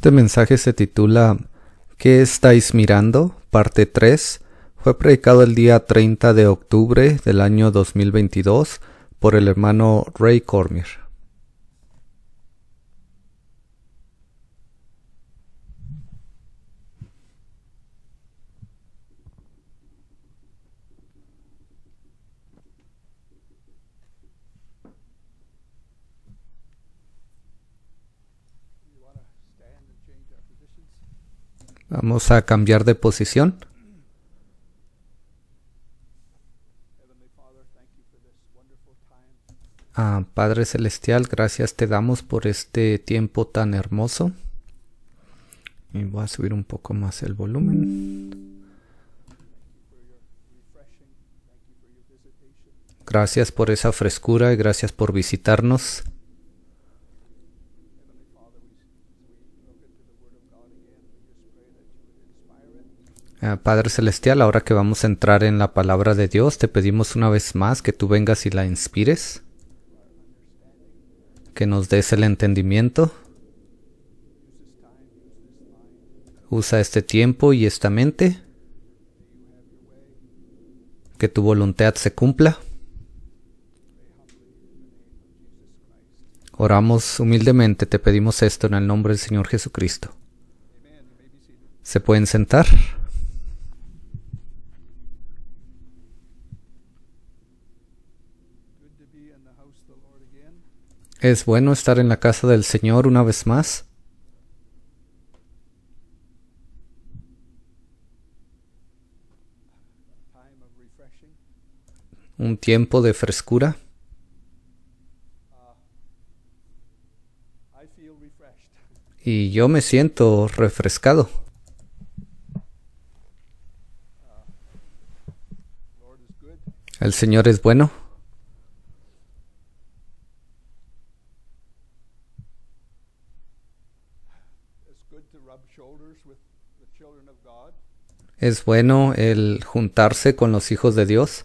Este mensaje se titula ¿Qué estáis mirando? Parte 3. Fue predicado el día 30 de octubre del año 2022 por el hermano Ray Cormier. Vamos a cambiar de posición. Ah, Padre Celestial, gracias te damos por este tiempo tan hermoso. Y voy a subir un poco más el volumen. Gracias por esa frescura y gracias por visitarnos. Ah, Padre Celestial, ahora que vamos a entrar en la palabra de Dios, te pedimos una vez más que tú vengas y la inspires, que nos des el entendimiento. Usa este tiempo y esta mente, que tu voluntad se cumpla. Oramos humildemente, te pedimos esto en el nombre del Señor Jesucristo. ¿Se pueden sentar? ¿Es bueno estar en la casa del Señor una vez más? ¿Un tiempo de frescura? Y yo me siento refrescado. El Señor es bueno. ¿Es bueno el juntarse con los hijos de Dios?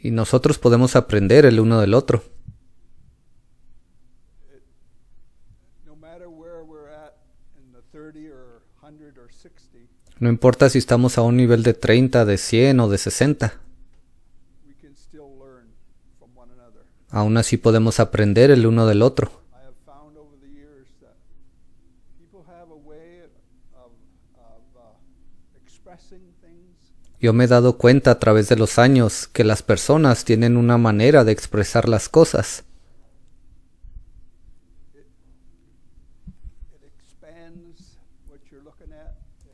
Y nosotros podemos aprender el uno del otro. No importa si estamos a un nivel de 30, de 100 o de 60. Aún así podemos aprender el uno del otro. Yo me he dado cuenta a través de los años que las personas tienen una manera de expresar las cosas.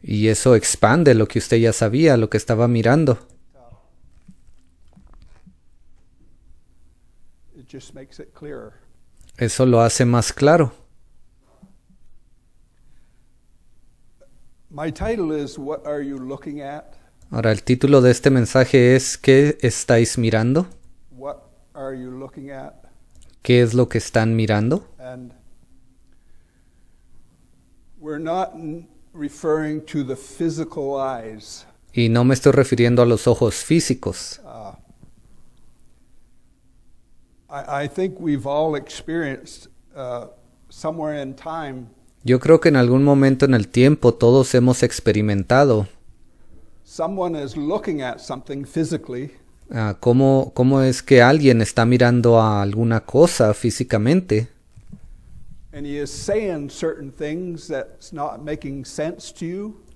Y eso expande lo que usted ya sabía, lo que estaba mirando. Eso lo hace más claro. Ahora el título de este mensaje es ¿Qué estáis mirando? ¿Qué es lo que están mirando? Y no me estoy refiriendo a los ojos físicos. Ah. Yo creo que en algún momento en el tiempo todos hemos experimentado ah, cómo, cómo es que alguien está mirando a alguna cosa físicamente.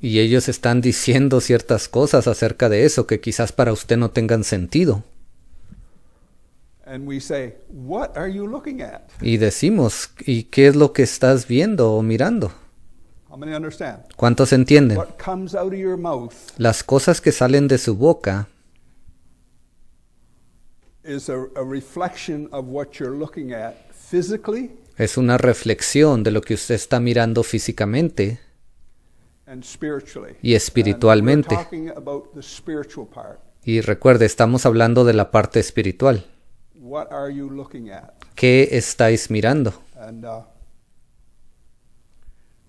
Y ellos están diciendo ciertas cosas acerca de eso que quizás para usted no tengan sentido. Y decimos, ¿y qué es lo que estás viendo o mirando? ¿Cuántos entienden? Las cosas que salen de su boca es una reflexión de lo que usted está mirando físicamente y espiritualmente. Y recuerde, estamos hablando de la parte espiritual. What are you looking at? ¿Qué estáis mirando? Uh,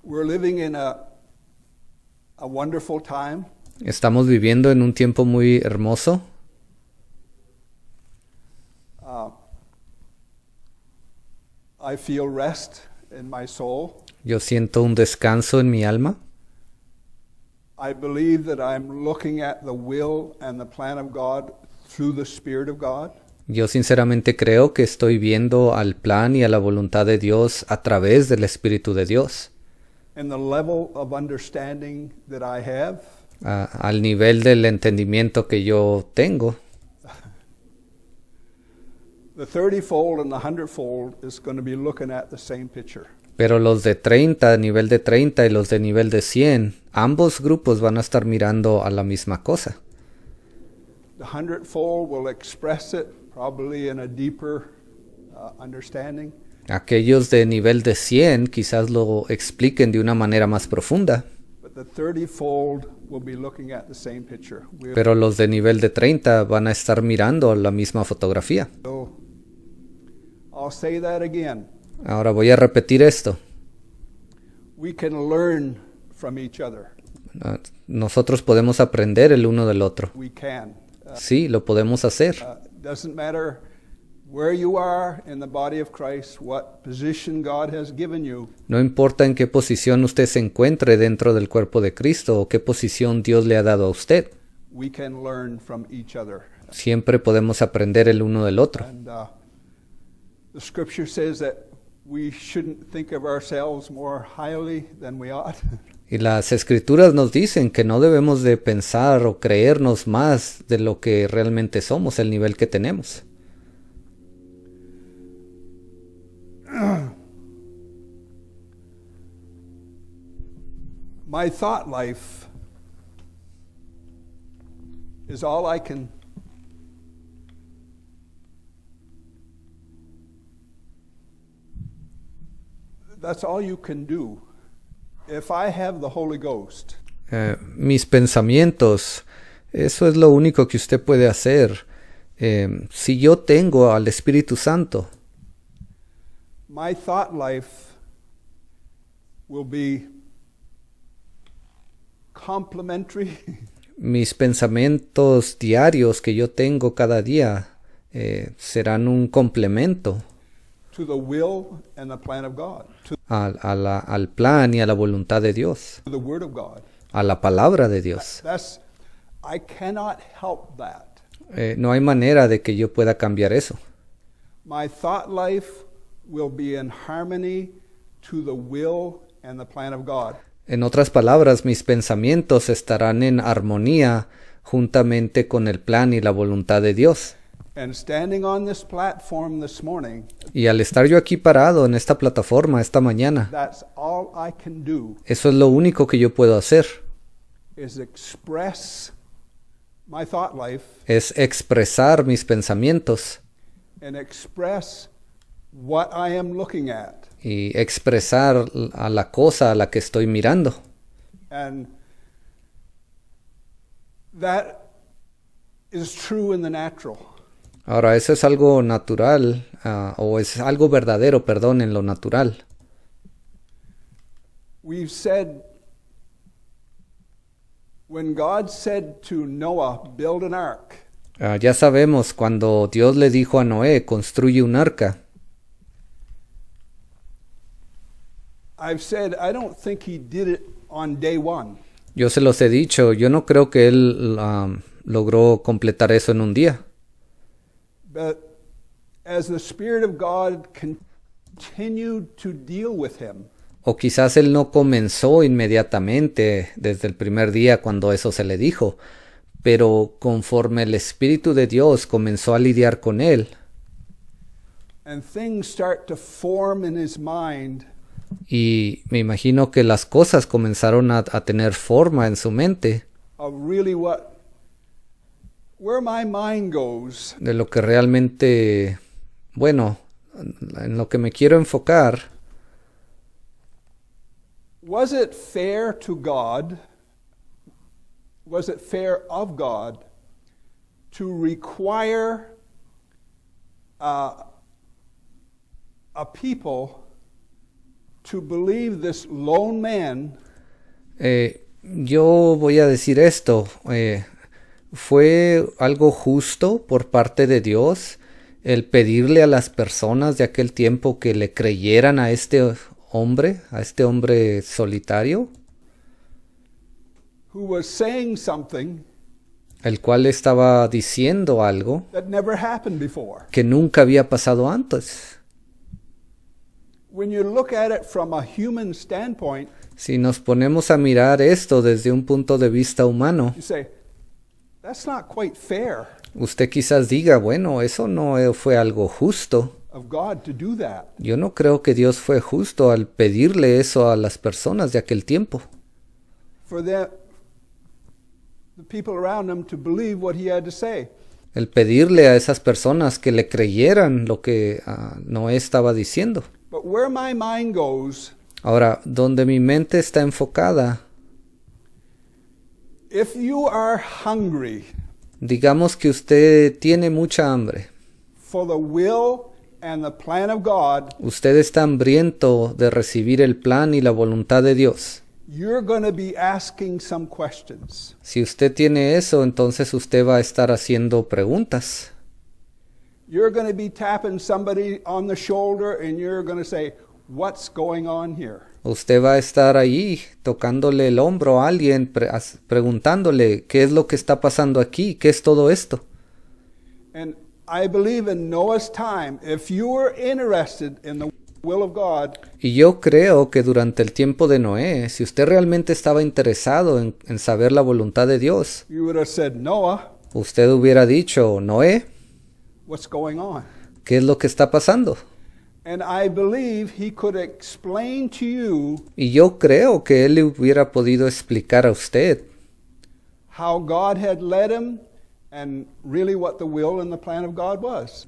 we're living in a, a wonderful time. Estamos viviendo en un tiempo muy hermoso. Uh, I feel rest in my soul. Yo siento un descanso en mi alma. I believe that I'm looking at the will and the plan of God through the Spirit of God. Yo sinceramente creo que estoy viendo al plan y a la voluntad de Dios a través del Espíritu de Dios. al nivel del entendimiento que yo tengo. Pero los de 30, nivel de 30 y los de nivel de 100, ambos grupos van a estar mirando a la misma cosa. The will express Uh, Aquellos de nivel de 100 quizás lo expliquen de una manera más profunda. Pero los de nivel de 30 van a estar mirando la misma fotografía. Ahora voy a repetir esto. Ah, nosotros podemos aprender el uno del otro. Uh, sí, lo podemos hacer. Uh, Doesn't matter where you are in the body of Christ, what position God has given you. No importa en qué posición usted se encuentre dentro del cuerpo de Cristo o qué posición Dios le ha dado a usted. We can learn from each other. Siempre podemos aprender el uno del otro. And, uh, the scripture says that we shouldn't think of ourselves more highly than we ought. Y las escrituras nos dicen que no debemos de pensar o creernos más de lo que realmente somos, el nivel que tenemos. My thought life is all I can That's all you can do. If I have the Holy Ghost, eh, mis pensamientos, eso es lo único que usted puede hacer. Eh, si yo tengo al Espíritu Santo, my thought life will be mis pensamientos diarios que yo tengo cada día eh, serán un complemento. Al, a la, al plan y a la voluntad de Dios, a la palabra de Dios. Eh, no hay manera de que yo pueda cambiar eso. En otras palabras, mis pensamientos estarán en armonía juntamente con el plan y la voluntad de Dios. Y al estar yo aquí parado en esta plataforma esta mañana, eso es lo único que yo puedo hacer. Es expresar mis pensamientos y expresar a la cosa a la que estoy mirando. That is true in the natural. Ahora, eso es algo natural, ah, o es algo verdadero, perdón, en lo natural. ya sabemos cuando Dios le dijo a Noé, construye un arca. Yo se los he dicho, yo no creo que él ah, logró completar eso en un día. O quizás él no comenzó inmediatamente desde el primer día cuando eso se le dijo, pero conforme el Espíritu de Dios comenzó a lidiar con él, y me imagino que las cosas comenzaron a, tener forma en su mente. where my mind goes. De lo que realmente, bueno, en lo que me quiero enfocar. Was it fair to God? Was it fair of God to require uh, a people to believe this lone man? Eh, yo voy a decir esto. Eh, fue algo justo por parte de Dios el pedirle a las personas de aquel tiempo que le creyeran a este hombre, a este hombre solitario, el cual estaba diciendo algo que nunca había pasado antes. si nos ponemos a mirar esto desde un punto de vista humano, Usted quizás diga, bueno, eso no fue algo justo. Yo no creo que Dios fue justo al pedirle eso a las personas de aquel tiempo. El pedirle a esas personas que le creyeran lo que no ah, Noé estaba diciendo. Ahora, donde mi mente está enfocada If you are hungry, digamos que usted tiene mucha hambre. For the will and the plan of God, usted está hambriento de recibir el plan y la voluntad de Dios. You're going to be asking some questions. Si usted tiene eso, entonces usted va a estar haciendo preguntas. You're going to be tapping somebody on the shoulder and you're going to say, "What's going on here?" Usted va a estar ahí tocándole el hombro a alguien, preguntándole qué es lo que está pasando aquí, qué es todo esto. y yo creo que durante el tiempo de Noé, si usted realmente estaba interesado en, saber la voluntad de Dios, usted hubiera dicho, Noé, ¿qué es lo que está pasando? Y yo creo que él le hubiera podido explicar a usted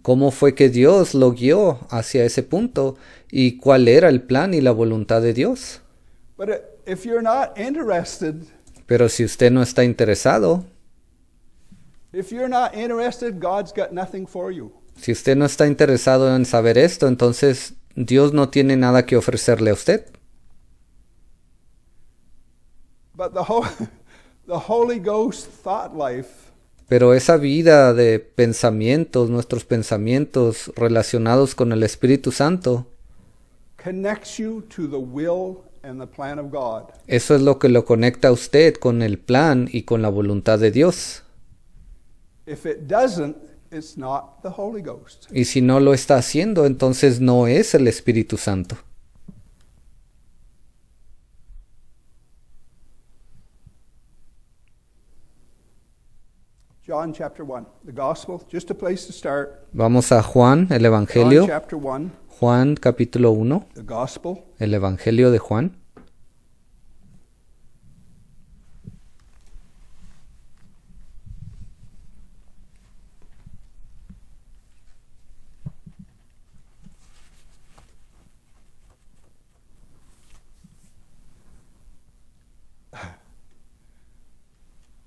Cómo fue que Dios lo guió hacia ese punto y cuál era el plan y la voluntad de Dios. Pero si usted no está interesado, If you're not interested, God's got nothing for you. Si usted no está interesado en saber esto, entonces Dios no tiene nada que ofrecerle a usted. Pero esa vida de pensamientos, nuestros pensamientos relacionados con el Espíritu Santo, eso es lo que lo conecta a usted con el plan y con la voluntad de Dios. Y si no lo está haciendo, entonces no es el Espíritu Santo. just a place to start. Vamos a Juan, el Evangelio. Juan capítulo 1. El Evangelio de Juan.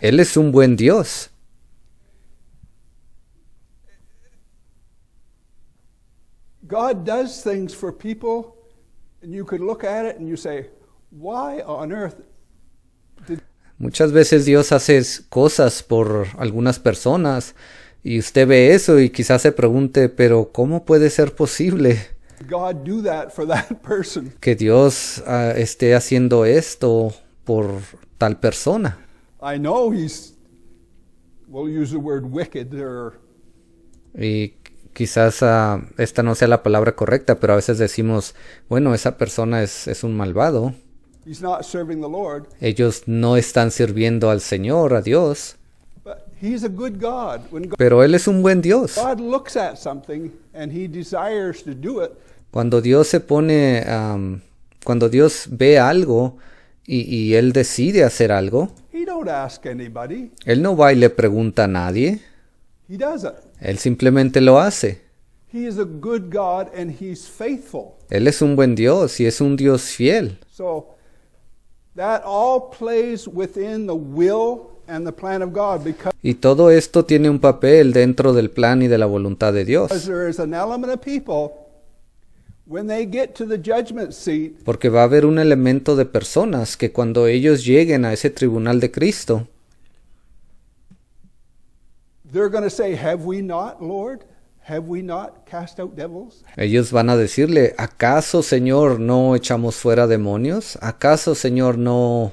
Él es un buen Dios. God does things for people, and you could look at it and you say, why on Muchas veces Dios hace cosas por algunas personas y usted ve eso y quizás se pregunte, pero ¿cómo puede ser posible que Dios ah, esté haciendo esto por tal persona. Y quizás ah, esta no sea la palabra correcta, pero a veces decimos, bueno, esa persona es, es un malvado. Ellos no están sirviendo al Señor, a Dios. Pero Él es un buen Dios. Cuando Dios se pone, cuando Dios ve algo, y, él decide hacer algo, él no va y le pregunta a nadie. Él simplemente lo hace. Él es un buen Dios y es un Dios fiel. Y todo esto tiene un papel dentro del plan y de la voluntad de Dios. Porque va a haber un elemento de personas que cuando ellos lleguen a ese tribunal de Cristo, ellos van a decirle, ¿acaso, Señor, no echamos fuera demonios? ¿Acaso, Señor, no...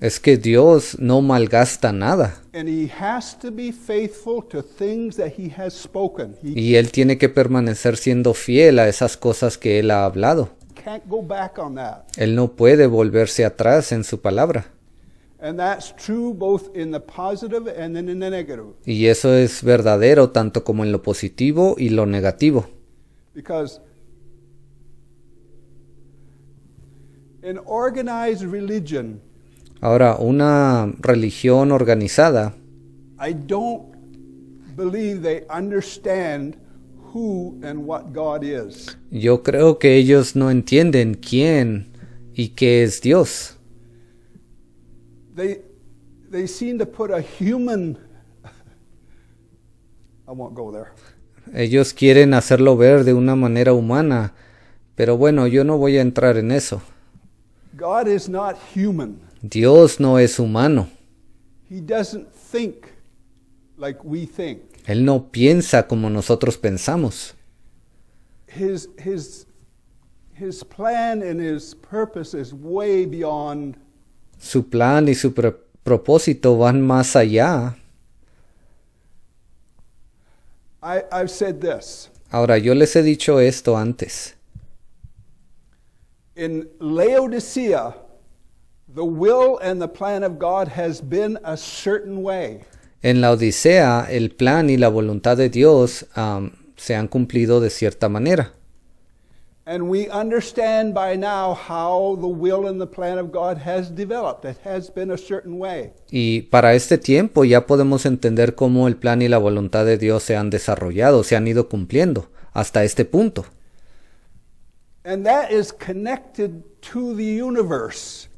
Es que Dios no malgasta nada. Y él tiene que permanecer siendo fiel a esas cosas que él ha hablado. Él no puede volverse atrás en su palabra. Y eso es verdadero tanto como en lo positivo y lo negativo. Because Ahora, una religión organizada. Yo creo que ellos no entienden quién y qué es Dios. Ellos quieren hacerlo ver de una manera humana, pero bueno, yo no voy a entrar en eso. Dios no es humano. Él no piensa como nosotros pensamos. Su plan y su propósito van más allá. Ahora yo les he dicho esto antes. En la Odisea, el plan y la voluntad de Dios um, se han cumplido de cierta manera. Y para este tiempo ya podemos entender cómo el plan y la voluntad de Dios se han desarrollado, se han ido cumpliendo hasta este punto.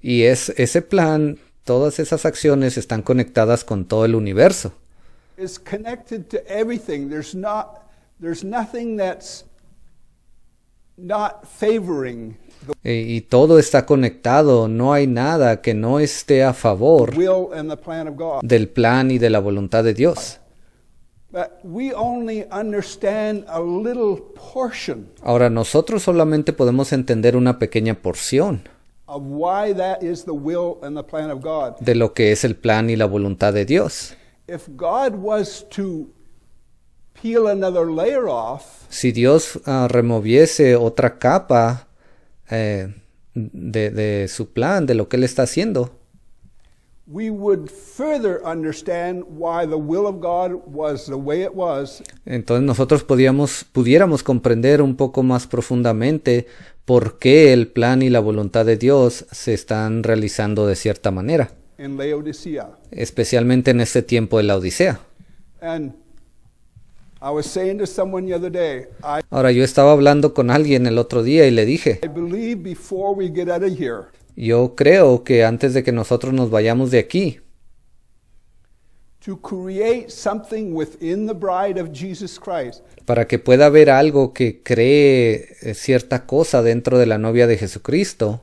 Y es ese plan, todas esas acciones están conectadas con todo el universo. y, todo está conectado, no hay nada que no esté a favor del plan y de la voluntad de Dios. Ahora nosotros solamente podemos entender una pequeña porción de lo que es el plan y la voluntad de Dios. si Dios ah, removiese otra capa eh, de, de su plan, de lo que Él está haciendo, entonces nosotros pudiéramos comprender un poco más profundamente por qué el plan y la voluntad de Dios se están realizando de cierta manera. Especialmente en este tiempo de la Odisea. Ahora yo estaba hablando con alguien el otro día y le dije, yo creo que antes de que nosotros nos vayamos de aquí, para que pueda haber algo que cree eh, cierta cosa dentro de la novia de Jesucristo,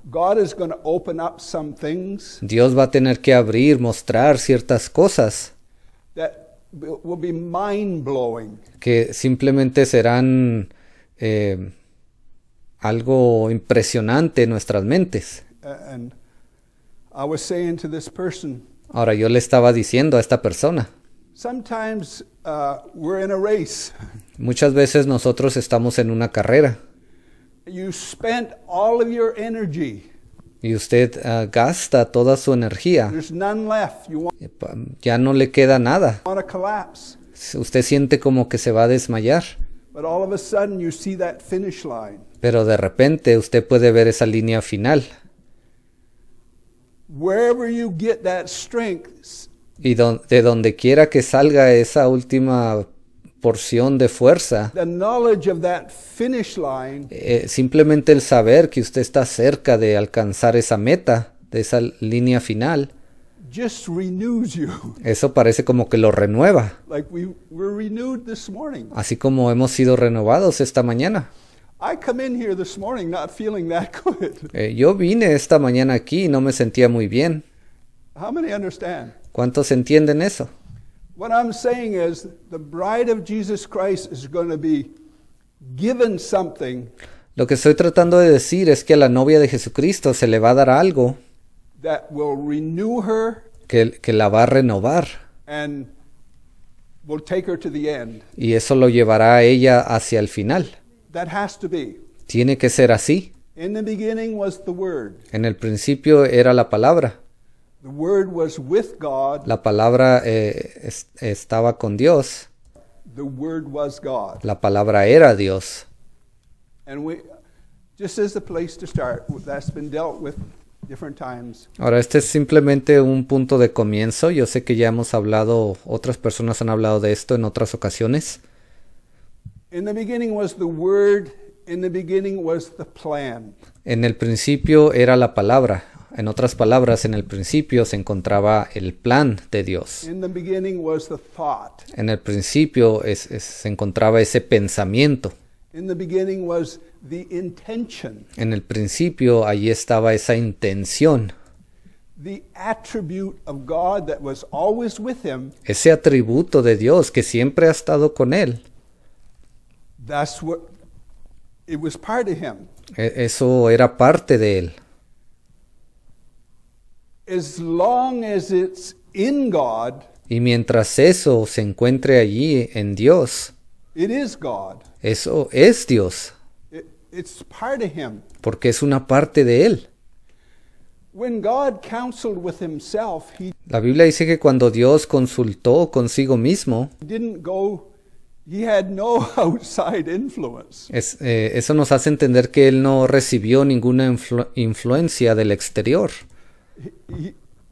Dios va a tener que abrir, mostrar ciertas cosas que simplemente serán eh, algo impresionante en nuestras mentes. Ahora yo le estaba diciendo a esta persona, uh, muchas veces nosotros estamos en una carrera y usted ah, gasta toda su energía, ya no le queda nada, usted siente como que se va a desmayar, pero de repente usted puede ver esa línea final y de donde quiera que salga esa última porción de fuerza, eh, simplemente el saber que usted está cerca de alcanzar esa meta, de esa línea final, Eso parece como que lo renueva. Así como hemos sido renovados esta mañana yo vine esta mañana aquí y no me sentía muy bien. ¿Cuántos entienden eso? Lo que estoy tratando de decir es que a la novia de Jesucristo se le va a dar algo que, que la va a renovar. Y eso lo llevará a ella hacia el final. Tiene que ser así. En el principio era la palabra. La palabra eh, estaba con Dios. La palabra era Dios. Ahora, este es simplemente un punto de comienzo. Yo sé que ya hemos hablado, otras personas han hablado de esto en otras ocasiones. En el principio era la palabra. En otras palabras, en el principio se encontraba el plan de Dios. En el principio se encontraba ese pensamiento. En el principio allí estaba esa intención. Ese atributo de Dios que siempre ha estado con él. E, eso era parte de él. As long as it's in God, y mientras eso se encuentre allí en Dios, it is God. eso es Dios. it's part of him. Porque es una parte de él. La Biblia dice que cuando Dios consultó consigo mismo, Eh, eso nos hace entender que él no recibió ninguna influencia del exterior.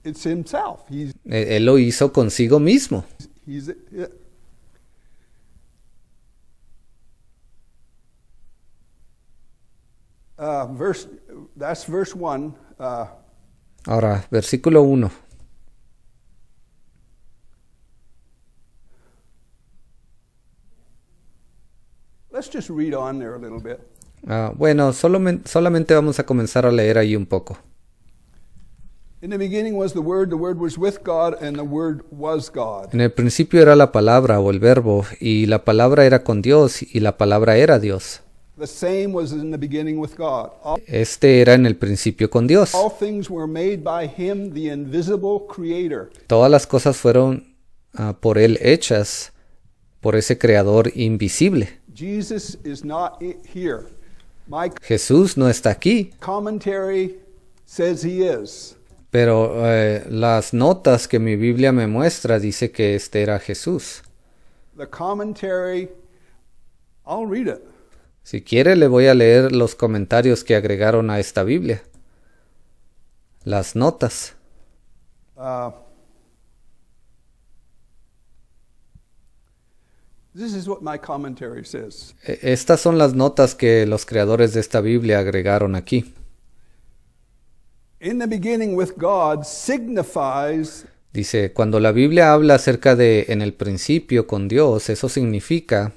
Eh, él lo hizo consigo mismo. Eh, uh, uh, Ahora, versículo 1. bueno, solamente vamos a comenzar a leer ahí un poco. En el principio era la palabra o el verbo y la palabra era con Dios y la palabra era Dios. Este era en el principio con Dios. Todas las cosas fueron ah, por él hechas por ese creador invisible. Jesús no está aquí. Pero eh, las notas que mi Biblia me muestra dice que este era Jesús. Si quiere le voy a leer los comentarios que agregaron a esta Biblia. Las notas. Uh, E, estas son las notas que los creadores de esta Biblia agregaron aquí. Dice, cuando la Biblia habla acerca de en el principio con Dios, eso significa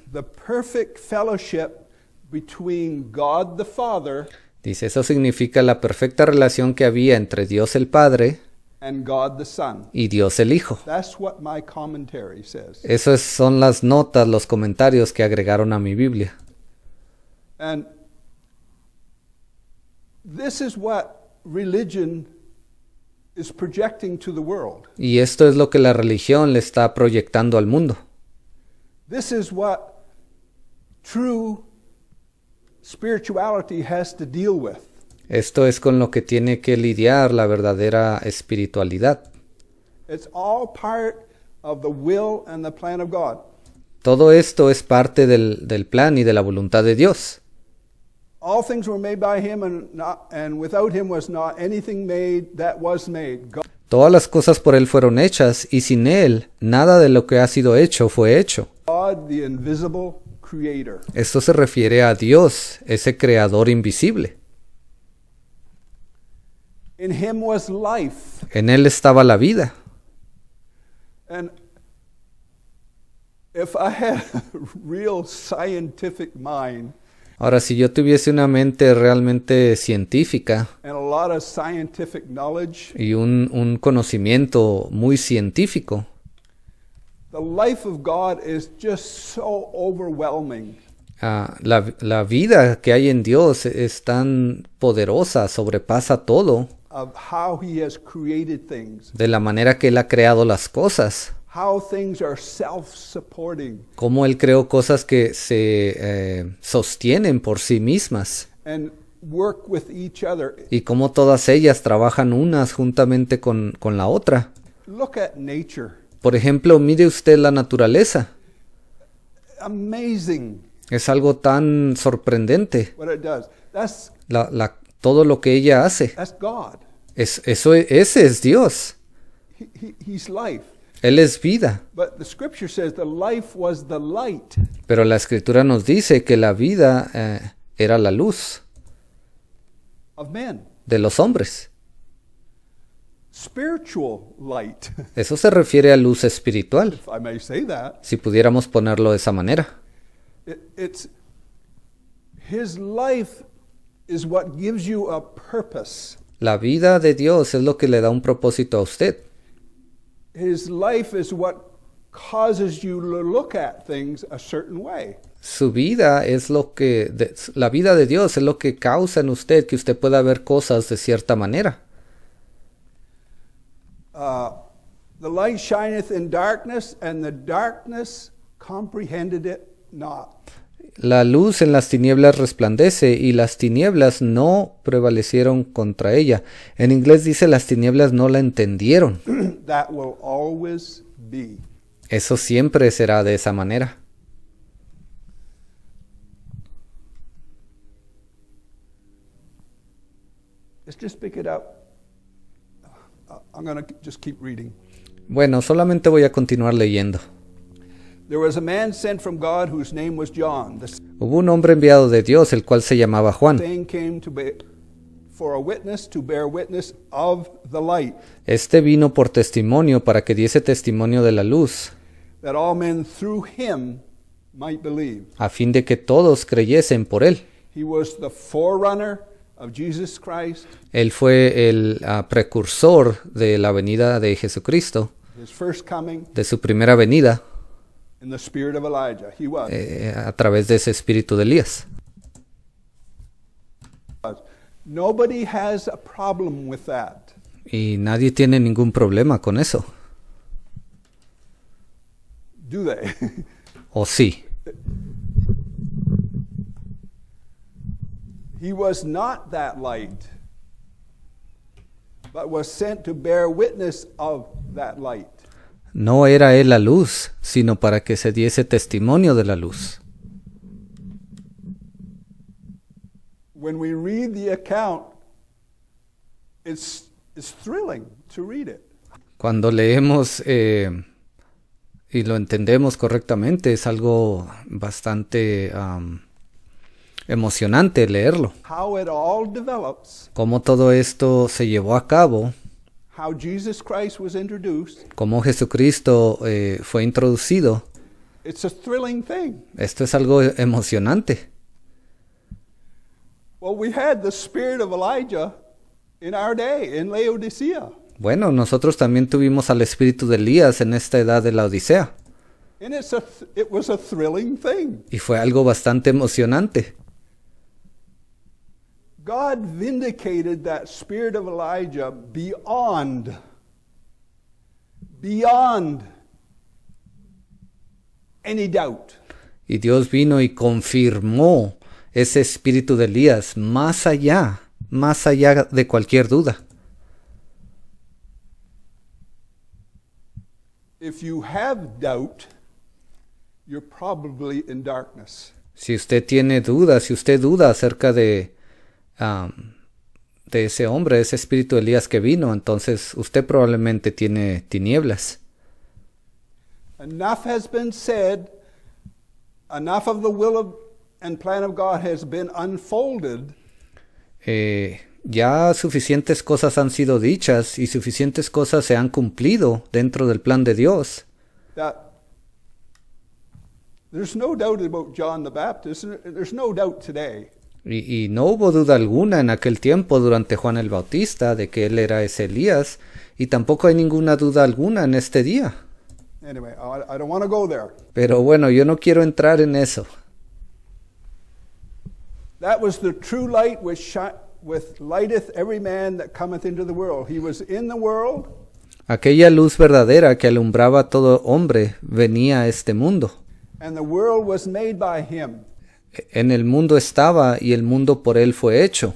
Dice, eso significa la perfecta relación que había entre Dios el Padre y Dios el Hijo. Esas son las notas, los comentarios que agregaron a mi Biblia. Y esto es lo que la religión le está proyectando al mundo. This is what true spirituality has to deal with. Esto es con lo que tiene que lidiar la verdadera espiritualidad. Todo esto es parte del, plan y de la voluntad de Dios. Todas las cosas por él fueron hechas y sin él nada de lo que ha sido hecho fue hecho. Esto se refiere a Dios, ese creador invisible. En él estaba la vida. Ahora, si yo tuviese una mente realmente científica y un, un conocimiento muy científico, ah, la, la, vida que hay en Dios es tan poderosa, sobrepasa todo de la manera que Él ha creado las cosas, cómo Él creó cosas que se eh, sostienen por sí mismas y cómo todas ellas trabajan unas juntamente con, con la otra. Por ejemplo, mire usted la naturaleza. Es algo tan sorprendente. La, la, todo lo que ella hace. Es, eso, e, ese es Dios. Él es vida. Pero la escritura nos dice que la vida eh, era la luz de los hombres. Eso se refiere a luz espiritual, si pudiéramos ponerlo de esa manera. is what gives you a purpose. La vida de Dios es lo que le da un propósito a usted. His life is what causes you to look at things a certain way. Su vida es lo que de, la vida de Dios es lo que causa en usted que usted pueda ver cosas de cierta manera. Uh, the light shineth in darkness and the darkness comprehended it not. La luz en las tinieblas resplandece y las tinieblas no prevalecieron contra ella. En inglés dice las tinieblas no la entendieron. Eso siempre será de esa manera. Uh, bueno, solamente voy a continuar leyendo. Hubo un hombre enviado de Dios, el cual se llamaba Juan. Este vino por testimonio para que diese testimonio de la luz, a fin de que todos creyesen por él. Él fue el ah, precursor de la venida de Jesucristo, de su primera venida. In the spirit of Elijah, he eh, a través de ese espíritu de Elías. Nobody has a problem with that. Y nadie tiene ningún problema con eso. Do they? ¿O sí? He was not that light, but was sent to bear witness of that light. No era él la luz, sino para que se diese testimonio de la luz. Cuando leemos eh, y lo entendemos correctamente, es algo bastante emocionante leerlo. Cómo todo esto se llevó a cabo cómo Jesucristo eh, fue introducido, esto es algo emocionante. Bueno, nosotros también tuvimos al espíritu de Elías en esta edad de la Odisea. Y fue algo bastante emocionante. Elijah beyond, beyond any doubt. Y Dios vino y confirmó ese espíritu de Elías más allá, más allá de cualquier duda. Si usted tiene dudas, si usted duda acerca de de ese hombre, ese espíritu de Elías que vino, entonces usted probablemente tiene tinieblas. Eh, ya suficientes cosas han sido dichas y suficientes cosas se han cumplido dentro del plan de Dios. there's no doubt John the Baptist, there's no doubt today. Y, no hubo duda alguna en aquel tiempo durante Juan el Bautista de que él era ese Elías, y tampoco hay ninguna duda alguna en este día. Pero bueno, yo no quiero entrar en eso. Aquella luz verdadera que alumbraba a todo hombre venía a este mundo. And the world was made by him. En el mundo estaba y el mundo por él fue hecho.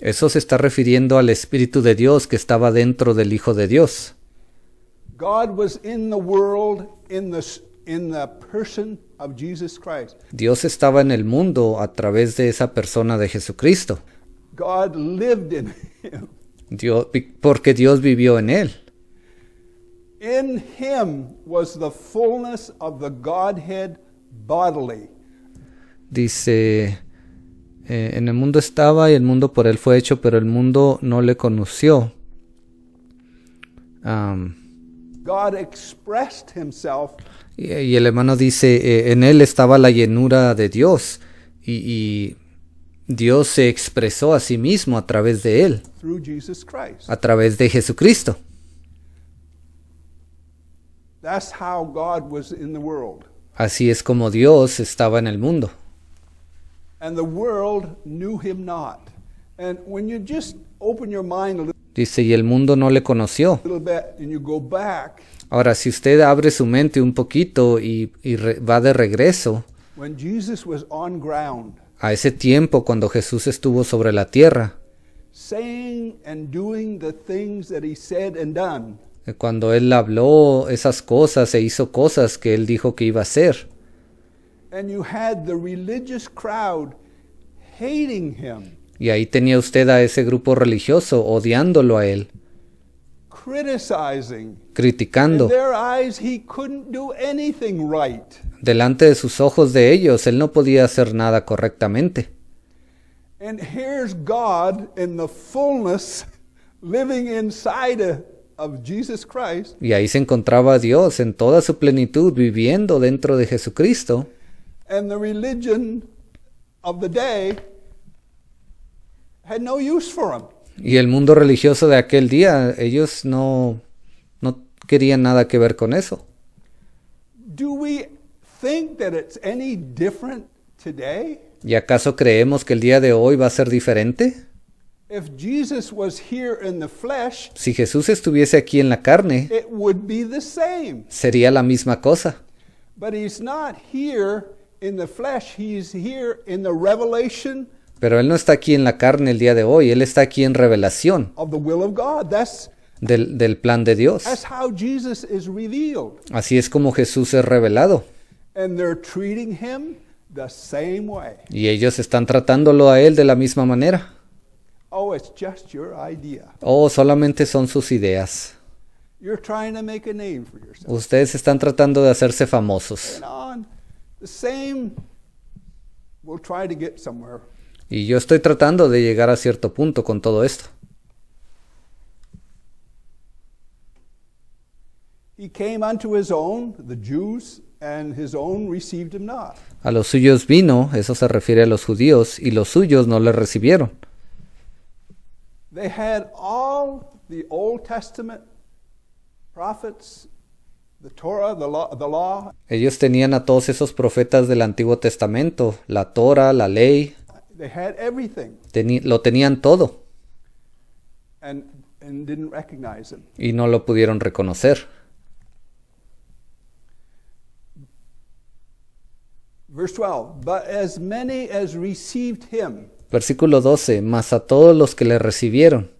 Eso se está refiriendo al Espíritu de Dios que estaba dentro del Hijo de Dios. Dios estaba en el mundo a través de esa persona de Jesucristo. porque Dios vivió en él. In him was the fullness of the Godhead bodily. Dice, eh, en el mundo estaba y el mundo por él fue hecho, pero el mundo no le conoció. God expressed himself. Y, el hermano dice, eh, en él estaba la llenura de Dios y, Dios se expresó a sí mismo a través de él, a través de Jesucristo. That's how God was in the world. Así es como Dios estaba en el mundo. And the world knew him not. And when you just open your mind a little Dice, y el mundo no le conoció. Ahora, si usted abre su mente un poquito y, y re, va de regreso a ese tiempo cuando Jesús estuvo sobre la tierra, and and doing the that he said done, eh, cuando él habló esas cosas e hizo cosas que él dijo que iba a hacer. Y ahí tenía usted a ese grupo religioso odiándolo a él. Criticando. Delante de sus ojos de ellos, él no podía hacer nada correctamente. And here's God in the fullness living inside y ahí se encontraba Dios en toda su plenitud viviendo dentro de Jesucristo. Y el mundo religioso de aquel día, ellos no, no querían nada que ver con eso. ¿Y acaso creemos que el día de hoy va a ser diferente? Si Jesús estuviese aquí en la carne, sería la misma cosa. Pero él no está aquí en la carne el día de hoy, él está aquí en revelación del, plan de Dios. Así es como Jesús es revelado. Y ellos están tratándolo a él de la misma manera. Oh, oh, solamente son sus ideas. Ustedes están tratando de hacerse famosos. Y yo estoy tratando de llegar a cierto punto con todo esto. A los suyos vino, eso se refiere a los judíos, y los suyos no le recibieron. They had all the Old Testament prophets, the Torah, the law, the law. Ellos tenían a todos esos profetas del Antiguo Testamento, la Torah, la ley. They had everything. Teni lo tenían todo. And, and didn't recognize him. Y no lo pudieron reconocer. Verse 12, but as many as received him. Versículo 12, mas a todos los que le recibieron.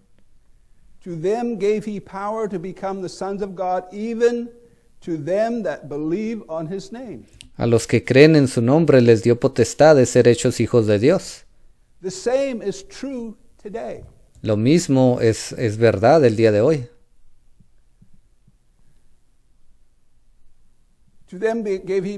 A los que creen en su nombre les dio potestad de ser hechos hijos de Dios. Lo mismo es, es verdad el día de hoy. To them gave he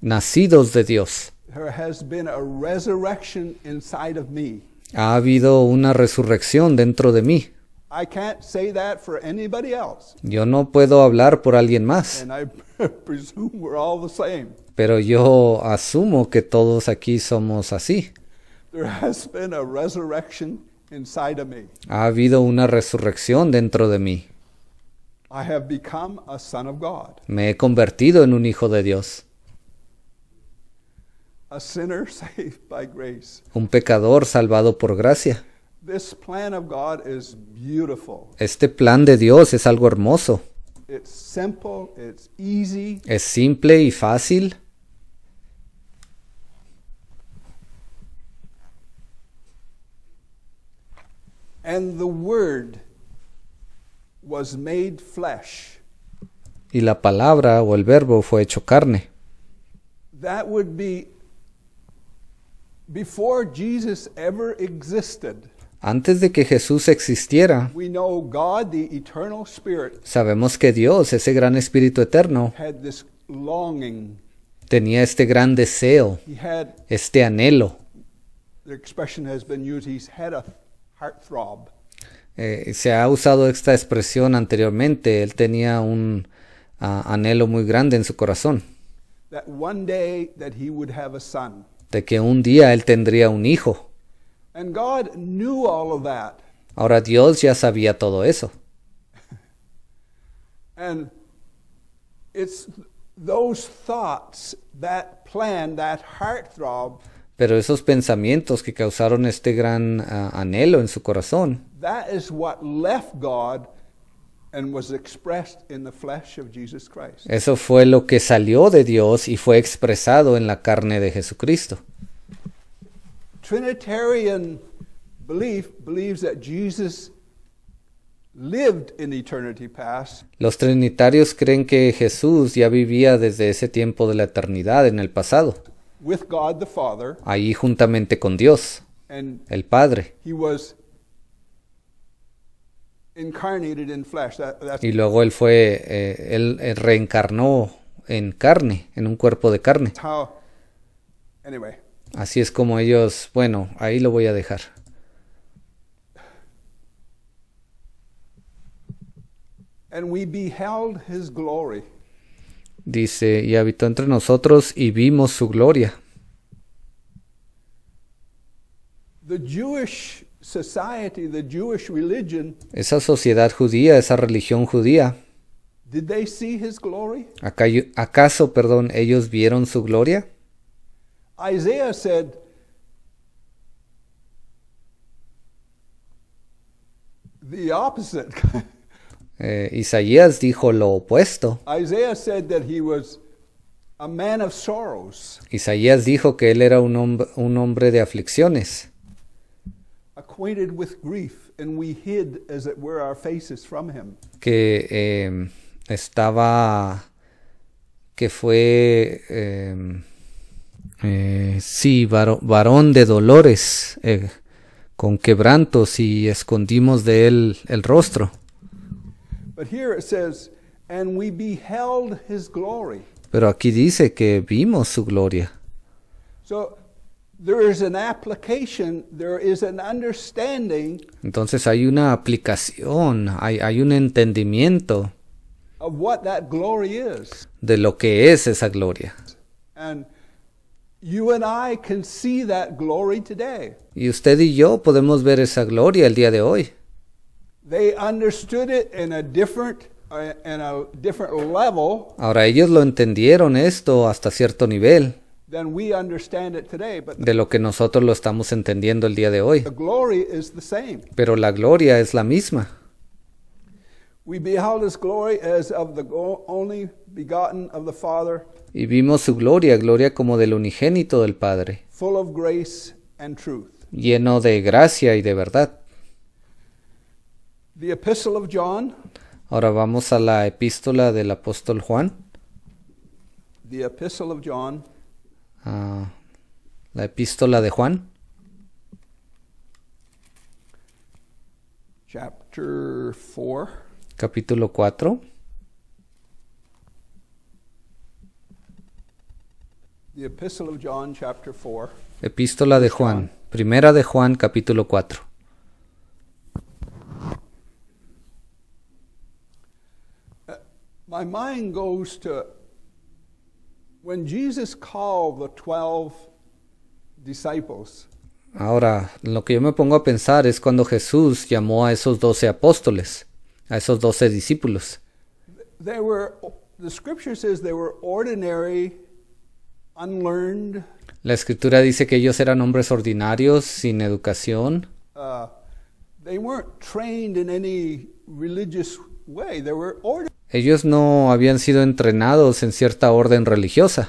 nacidos de Dios. Ha habido una resurrección dentro de mí. Yo no puedo hablar por alguien más. Pero yo asumo que todos aquí somos así. Ha habido una resurrección dentro de mí. Me he convertido en un hijo de Dios. Un pecador salvado por gracia. Este plan de Dios es algo hermoso. Es simple y fácil. And the word was made flesh. Y la palabra o el verbo fue hecho carne. That would be before Jesus ever existed. Antes de que Jesús existiera, we know God, the eternal Spirit, sabemos que Dios, ese gran Espíritu eterno, had this longing. tenía este gran deseo, He had, este anhelo. The expression has been used, he's had a heartthrob. Eh, se ha usado esta expresión anteriormente. Él tenía un ah, anhelo muy grande en su corazón. De que un día él tendría un hijo. Ahora Dios ya sabía todo eso. And it's those thoughts, that plan, that heartthrob pero esos pensamientos que causaron este gran ah, anhelo en su corazón. Eso fue lo que salió de Dios y fue expresado en la carne de Jesucristo. Los trinitarios creen que Jesús ya vivía desde ese tiempo de la eternidad en el pasado ahí juntamente con Dios, el Padre. Y luego él fue, eh, él, eh, reencarnó en carne, en un cuerpo de carne. Así es como ellos, bueno, ahí lo voy a dejar. And we beheld his glory. Dice, y habitó entre nosotros y vimos su gloria. esa sociedad judía, esa religión judía, ¿acaso, perdón, ellos vieron su gloria? Isaiah said, the Eh, Isaías dijo lo opuesto. Isaías dijo que él era un, un hombre de aflicciones. Que estaba, que fue, em, eh, sí, varón de dolores, eh, con quebrantos y escondimos de él el rostro. Pero aquí dice que vimos su gloria. Entonces hay una aplicación, hay, un entendimiento de lo que es esa gloria. Y usted y yo podemos ver esa gloria el día de hoy. Ahora ellos lo entendieron esto hasta cierto nivel de lo que nosotros lo estamos entendiendo el día de hoy. Pero la gloria es la misma. Y vimos su gloria, gloria como del unigénito del Padre, lleno de gracia y de verdad. The Epistle of John. Ahora vamos a la epístola del apóstol Juan. The Epistle of John. Ah, la epístola de Juan. Chapter 4. Capítulo 4. The Epistle of John, chapter 4. Epístola de Juan. Primera de Juan, capítulo 4. my mind goes to when Jesus called the 12 disciples. Ahora, lo que yo me pongo a pensar es cuando Jesús llamó a esos doce apóstoles, a esos doce discípulos. They were, the scripture says they were ordinary, unlearned. La escritura dice que ellos eran hombres ordinarios, sin educación. Uh, they weren't trained in any religious ellos no habían sido entrenados en cierta orden religiosa.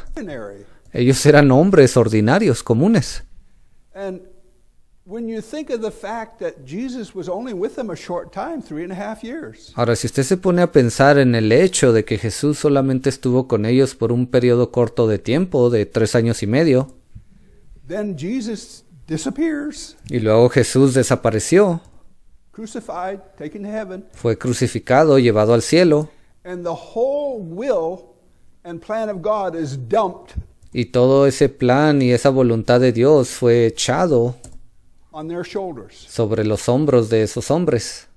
Ellos eran hombres ordinarios, comunes. Ahora, si usted se pone a pensar en el hecho de que Jesús solamente estuvo con ellos por un periodo corto de tiempo, de tres años y medio, y luego Jesús desapareció. Fue crucificado, llevado al cielo. Y todo ese plan y esa voluntad de Dios fue echado sobre los hombros de esos hombres.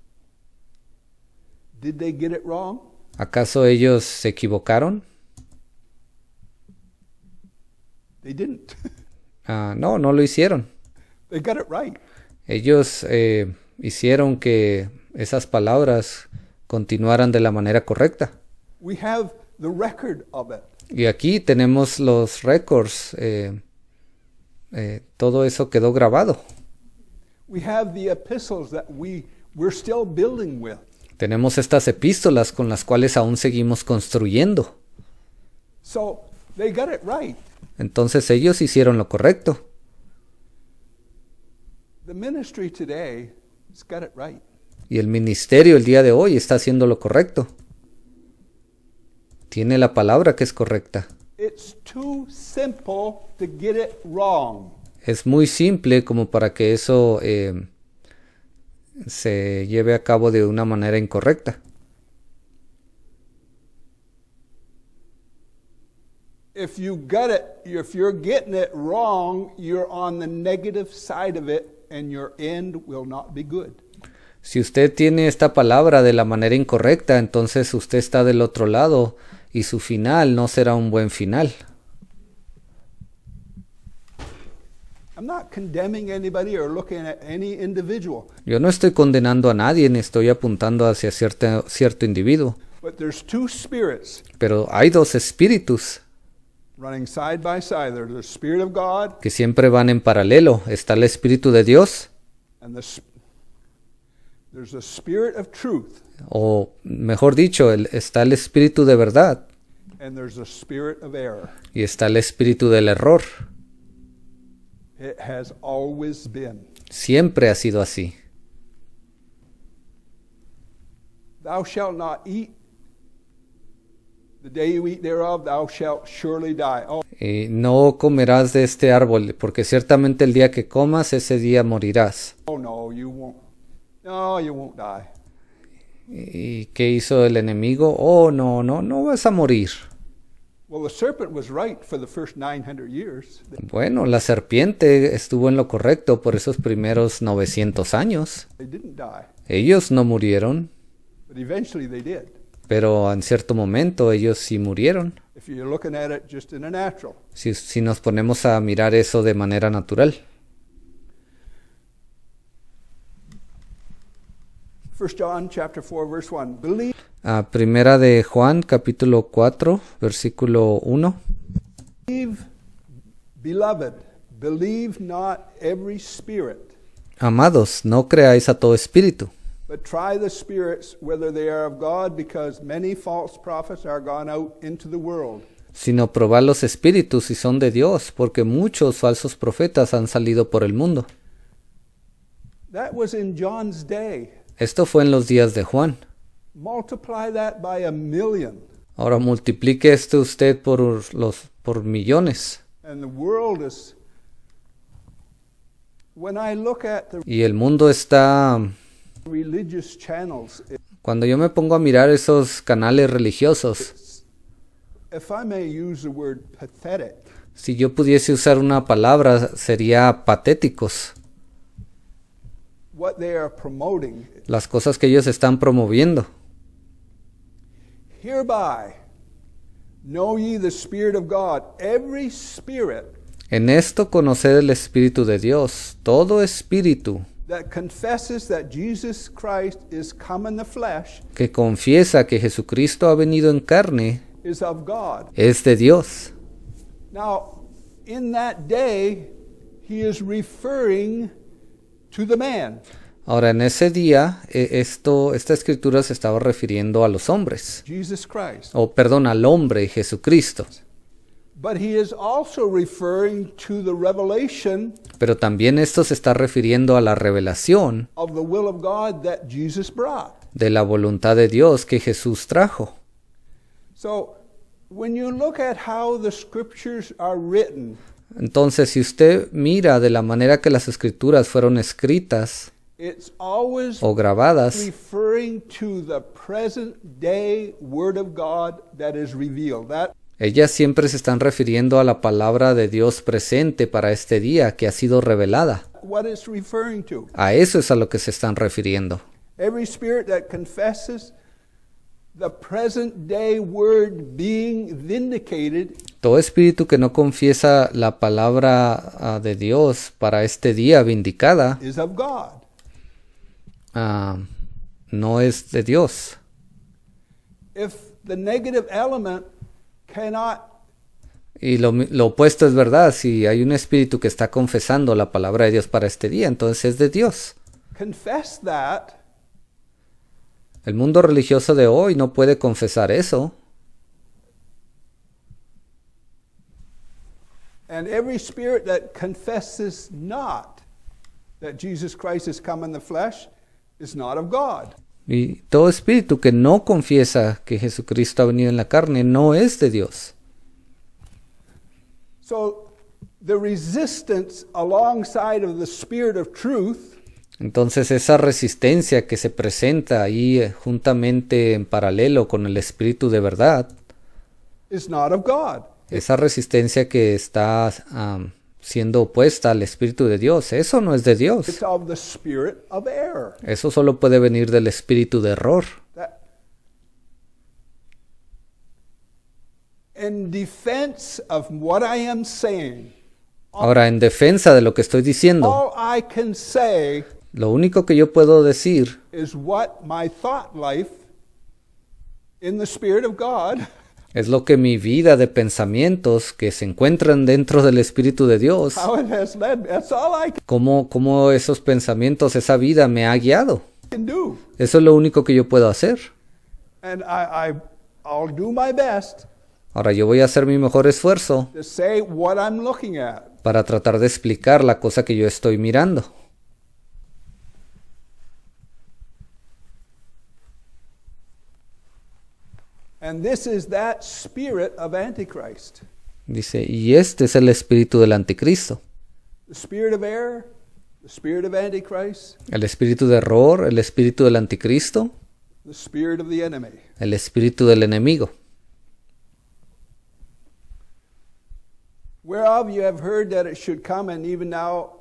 ¿Acaso ellos se equivocaron? Ah, no, no lo hicieron. Ellos eh, hicieron que esas palabras continuaran de la manera correcta. Y aquí tenemos los récords. Eh, eh, todo eso quedó grabado. Tenemos estas epístolas con las cuales aún seguimos construyendo. Entonces ellos hicieron lo correcto. Y el ministerio el día de hoy está haciendo lo correcto. Tiene la palabra que es correcta. Es muy simple como para que eso eh, se lleve a cabo de una manera incorrecta. If you it, if you're getting it wrong, si usted tiene esta palabra de la manera incorrecta, entonces usted está del otro lado y su final no será un buen final. Yo no estoy condenando a nadie ni estoy apuntando hacia cierto individuo. Pero hay dos espíritus que siempre van en paralelo. Está el Espíritu de Dios o mejor dicho, el, está el Espíritu de verdad y está el Espíritu del error. Siempre ha sido así. Thou shalt no comerás de este árbol, porque ciertamente el día que comas, ese día morirás. Oh, no, ¿Y qué hizo el enemigo? Oh, no, no, no vas a morir. Bueno, la serpiente estuvo en lo correcto por esos primeros 900 años. Ellos no murieron. Pero en cierto momento ellos sí murieron. Si, nos ponemos a mirar eso de manera natural. Ah, primera de Juan capítulo 4 versículo 1. Amados, no creáis a todo espíritu. Sino probar los espíritus si son de Dios, porque muchos falsos profetas han salido por el mundo. Esto fue en los días de Juan. Ahora multiplique esto usted por los por millones. Y el mundo está cuando yo me pongo a mirar esos canales religiosos, si yo pudiese usar una palabra, sería patéticos. Las cosas que ellos están promoviendo. En esto conoced el Espíritu de Dios, todo espíritu que confiesa que Jesucristo ha venido en carne es de Dios. Ahora, en ese día, e, esto, esta escritura se estaba refiriendo a los hombres. O, perdón, al hombre Jesucristo. Pero también esto se está refiriendo a la revelación de la voluntad de Dios que Jesús trajo. Entonces, si usted mira de la manera que las escrituras fueron escritas o grabadas, ellas siempre se están refiriendo a la palabra de Dios presente para este día que ha sido revelada. A eso es a lo que se están refiriendo. Todo espíritu que no confiesa la palabra ah, de Dios para este día vindicada ah, no es de Dios. If the negative element y lo, opuesto es verdad, si hay un espíritu que está confesando la palabra de Dios para este día, entonces es de Dios. El mundo religioso de hoy no puede confesar eso. Y y todo espíritu que no confiesa que Jesucristo ha venido en la carne no es de Dios. Entonces esa resistencia que se presenta ahí eh, juntamente en paralelo con el espíritu de verdad. Esa resistencia que está siendo opuesta al Espíritu de Dios. Eso no es de Dios. Eso solo puede venir del espíritu de error. Ahora, en defensa de lo que estoy diciendo, lo único que yo puedo decir es lo que mi vida de pensamientos que se encuentran dentro del Espíritu de Dios, cómo, esos pensamientos, esa vida me ha guiado. Eso es lo único que yo puedo hacer. Ahora yo voy a hacer mi mejor esfuerzo para tratar de explicar la cosa que yo estoy mirando. And this is that spirit of Antichrist. Dice, y este es el espíritu del anticristo. The spirit of error, the spirit of Antichrist, El espíritu de error, el espíritu del anticristo, the spirit of the enemy. el espíritu del enemigo. Whereof you have heard that it should come, and even now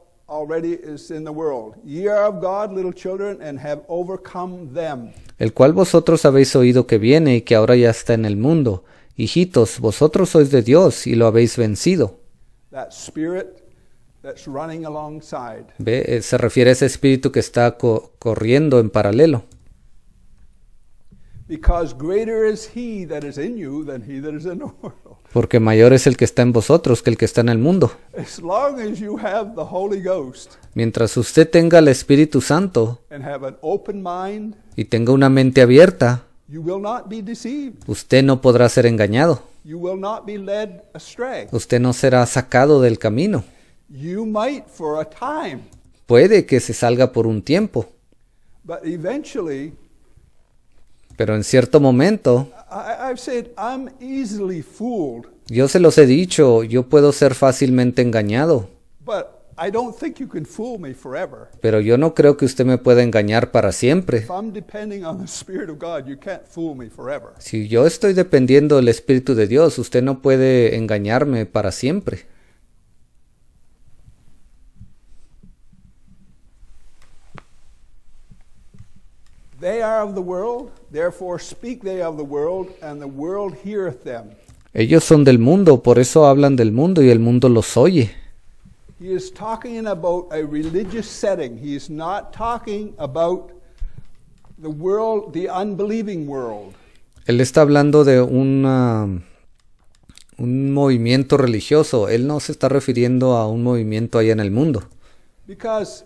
El cual vosotros habéis oído que viene y que ahora ya está en el mundo. Hijitos, vosotros sois de Dios y lo habéis vencido. Ve, eh, se refiere a ese espíritu que está corriendo en paralelo. Porque mayor es el que está en vosotros que el que está en el mundo. Mientras usted tenga el Espíritu Santo y tenga una mente abierta, usted no podrá ser engañado. Usted no será sacado del camino. Puede que se salga por un tiempo. Pero en cierto momento, yo se los he dicho, yo puedo ser fácilmente engañado. Pero yo no creo que usted me pueda engañar para siempre. Si yo estoy dependiendo del Espíritu de Dios, usted no puede engañarme para siempre. They are of the world, therefore speak they of the world, and the world heareth them. Ellos son del mundo, por eso hablan del mundo y el mundo los oye. He is talking about a religious setting. He is not talking about the world, the unbelieving world. Él está hablando de una, un movimiento religioso. Él no se está refiriendo a un movimiento allá en el mundo. Because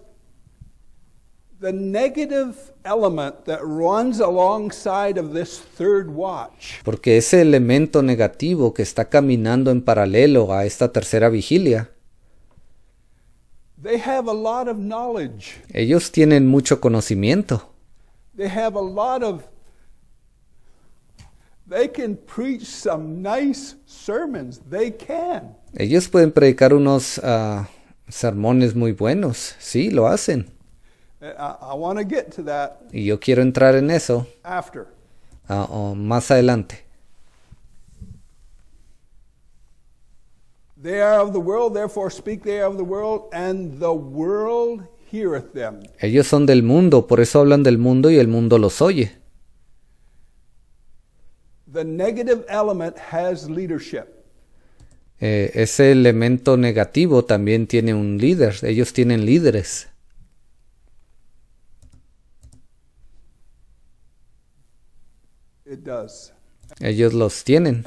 porque ese elemento negativo que está caminando en paralelo a esta tercera vigilia. Ellos tienen mucho conocimiento. Ellos pueden predicar unos ah, sermones muy buenos. Sí, lo hacen. Y yo quiero entrar en eso más adelante. Ellos son del mundo, por eso hablan del mundo y el mundo los oye. The negative element has leadership. Eh, ese elemento negativo también tiene un líder. Ellos tienen líderes. Ellos los tienen.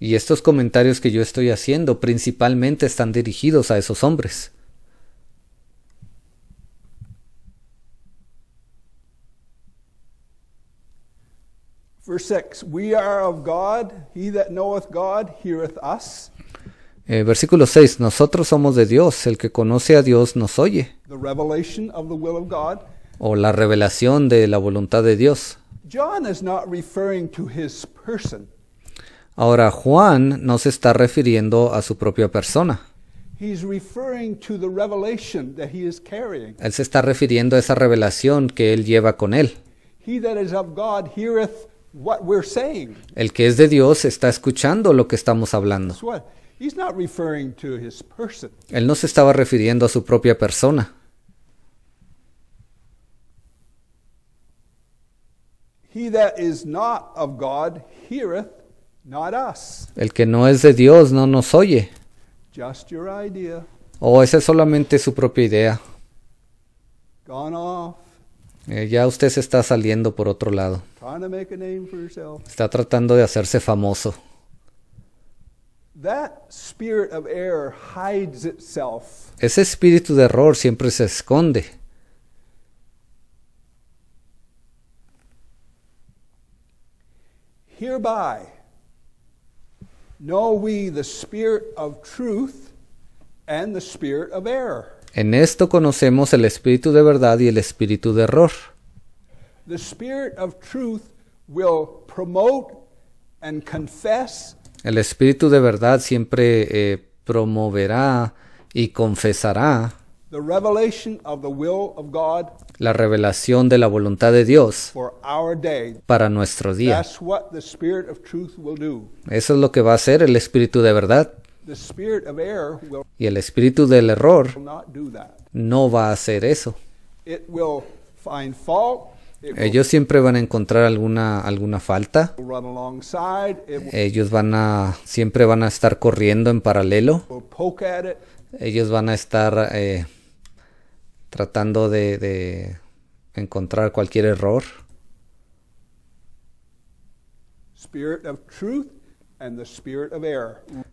Y estos comentarios que yo estoy haciendo principalmente están dirigidos a esos hombres. Verse 6 We are of God, he that knoweth God heareth us. Eh, versículo 6, nosotros somos de Dios, el que conoce a Dios nos oye. O la revelación de la voluntad de Dios. Ahora Juan no se está refiriendo a su propia persona. Él se está refiriendo a esa revelación que él lleva con él. El que es de Dios está escuchando lo que estamos hablando. Él no se estaba refiriendo a su propia persona. El que no es de Dios no nos oye. O oh, esa es solamente su propia idea. Eh, ya usted se está saliendo por otro lado. Está tratando de hacerse famoso. That spirit of error hides itself. Ese espíritu de error siempre se esconde. Hereby know we the spirit of truth and the spirit of error. En esto conocemos el espíritu de verdad y el espíritu de error. The spirit of truth will promote and confess El Espíritu de verdad siempre eh, promoverá y confesará la revelación de la voluntad de Dios para nuestro día. Eso es lo que va a hacer el Espíritu de verdad. Y el Espíritu del error no va a hacer eso. Eh, ellos siempre van a encontrar alguna, alguna falta. Ellos van a, siempre van a estar corriendo en paralelo. Ellos van a estar eh, tratando de, encontrar cualquier error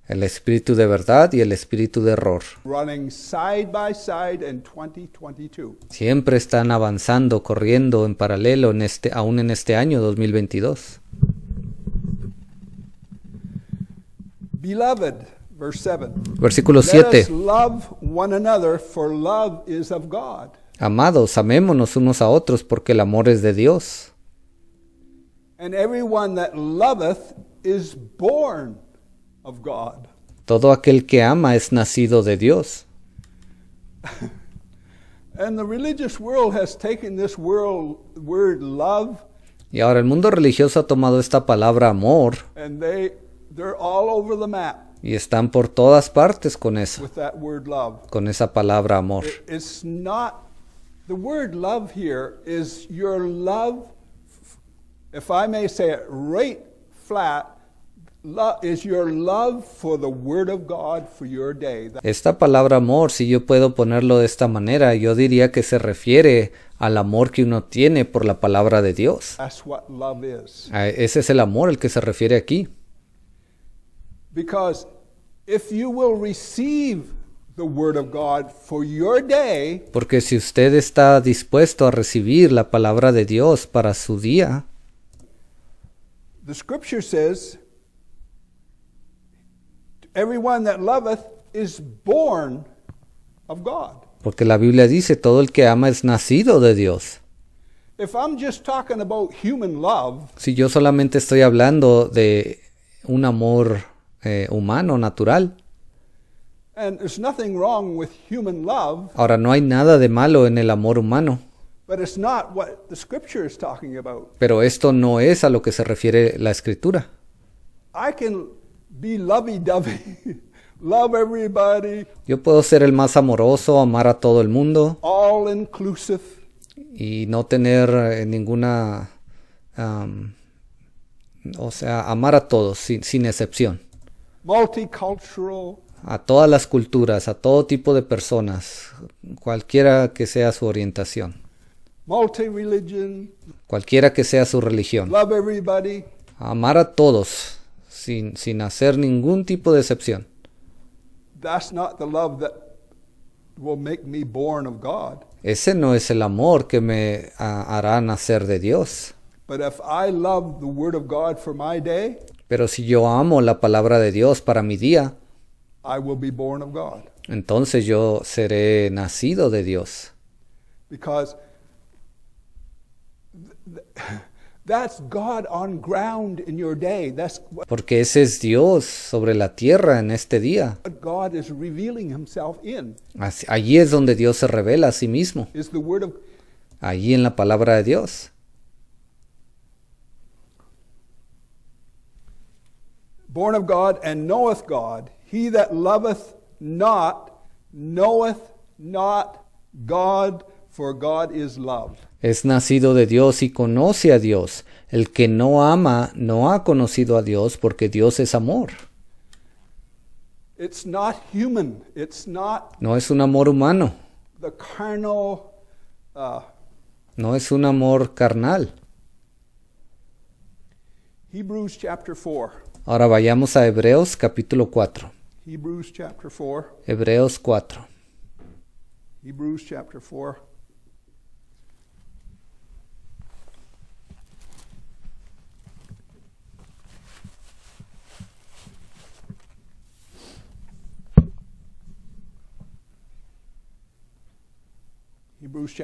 el espíritu de verdad y el espíritu de error. Siempre están avanzando, corriendo en paralelo en este, aún en este año 2022. Versículo 7. Amados, amémonos unos a otros porque el amor es de Dios. And everyone that loveth is born of God. Todo aquel que ama es nacido de Dios. And the religious world has taken this world, word love, y ahora el mundo religioso ha tomado esta palabra amor. And they, they're all over the map, y están por todas partes con esa, With that word love. Con esa palabra amor. It, it's not, the word love here is your love, if I may say it, right esta palabra amor, si yo puedo ponerlo de esta manera, yo diría que se refiere al amor que uno tiene por la palabra de Dios. Ah, ese es el amor al que se refiere aquí. Porque si usted está dispuesto a recibir la palabra de Dios para su día, porque la Biblia dice, todo el que ama es nacido de Dios. si yo solamente estoy hablando de un amor eh, humano, natural, ahora no hay nada de malo en el amor humano. Pero esto no es a lo que se refiere la escritura. Yo puedo ser el más amoroso, amar a todo el mundo. Y no tener eh, ninguna... o sea, amar a todos, sin, sin excepción. A todas las culturas, a todo tipo de personas, cualquiera que sea su orientación cualquiera que sea su religión. Amar a todos sin, hacer ningún tipo de excepción. Ese no es el amor que me hará nacer de Dios. Pero si yo amo la palabra de Dios para mi día, entonces yo seré nacido de Dios. That's God on ground in your day. That's Porque ese es Dios sobre la tierra en este día. God is revealing himself in. Así, allí es donde Dios se revela a sí mismo. Is the word of... Allí en la palabra de Dios. Born of God and knoweth God, he that loveth not knoweth not God, for God is love. es nacido de Dios y conoce a Dios. El que no ama no ha conocido a Dios porque Dios es amor. no es un amor humano. Uh, no es un amor carnal. Ahora vayamos a Hebreos capítulo 4. Hebrews 4. Hebreos 4. Hebreos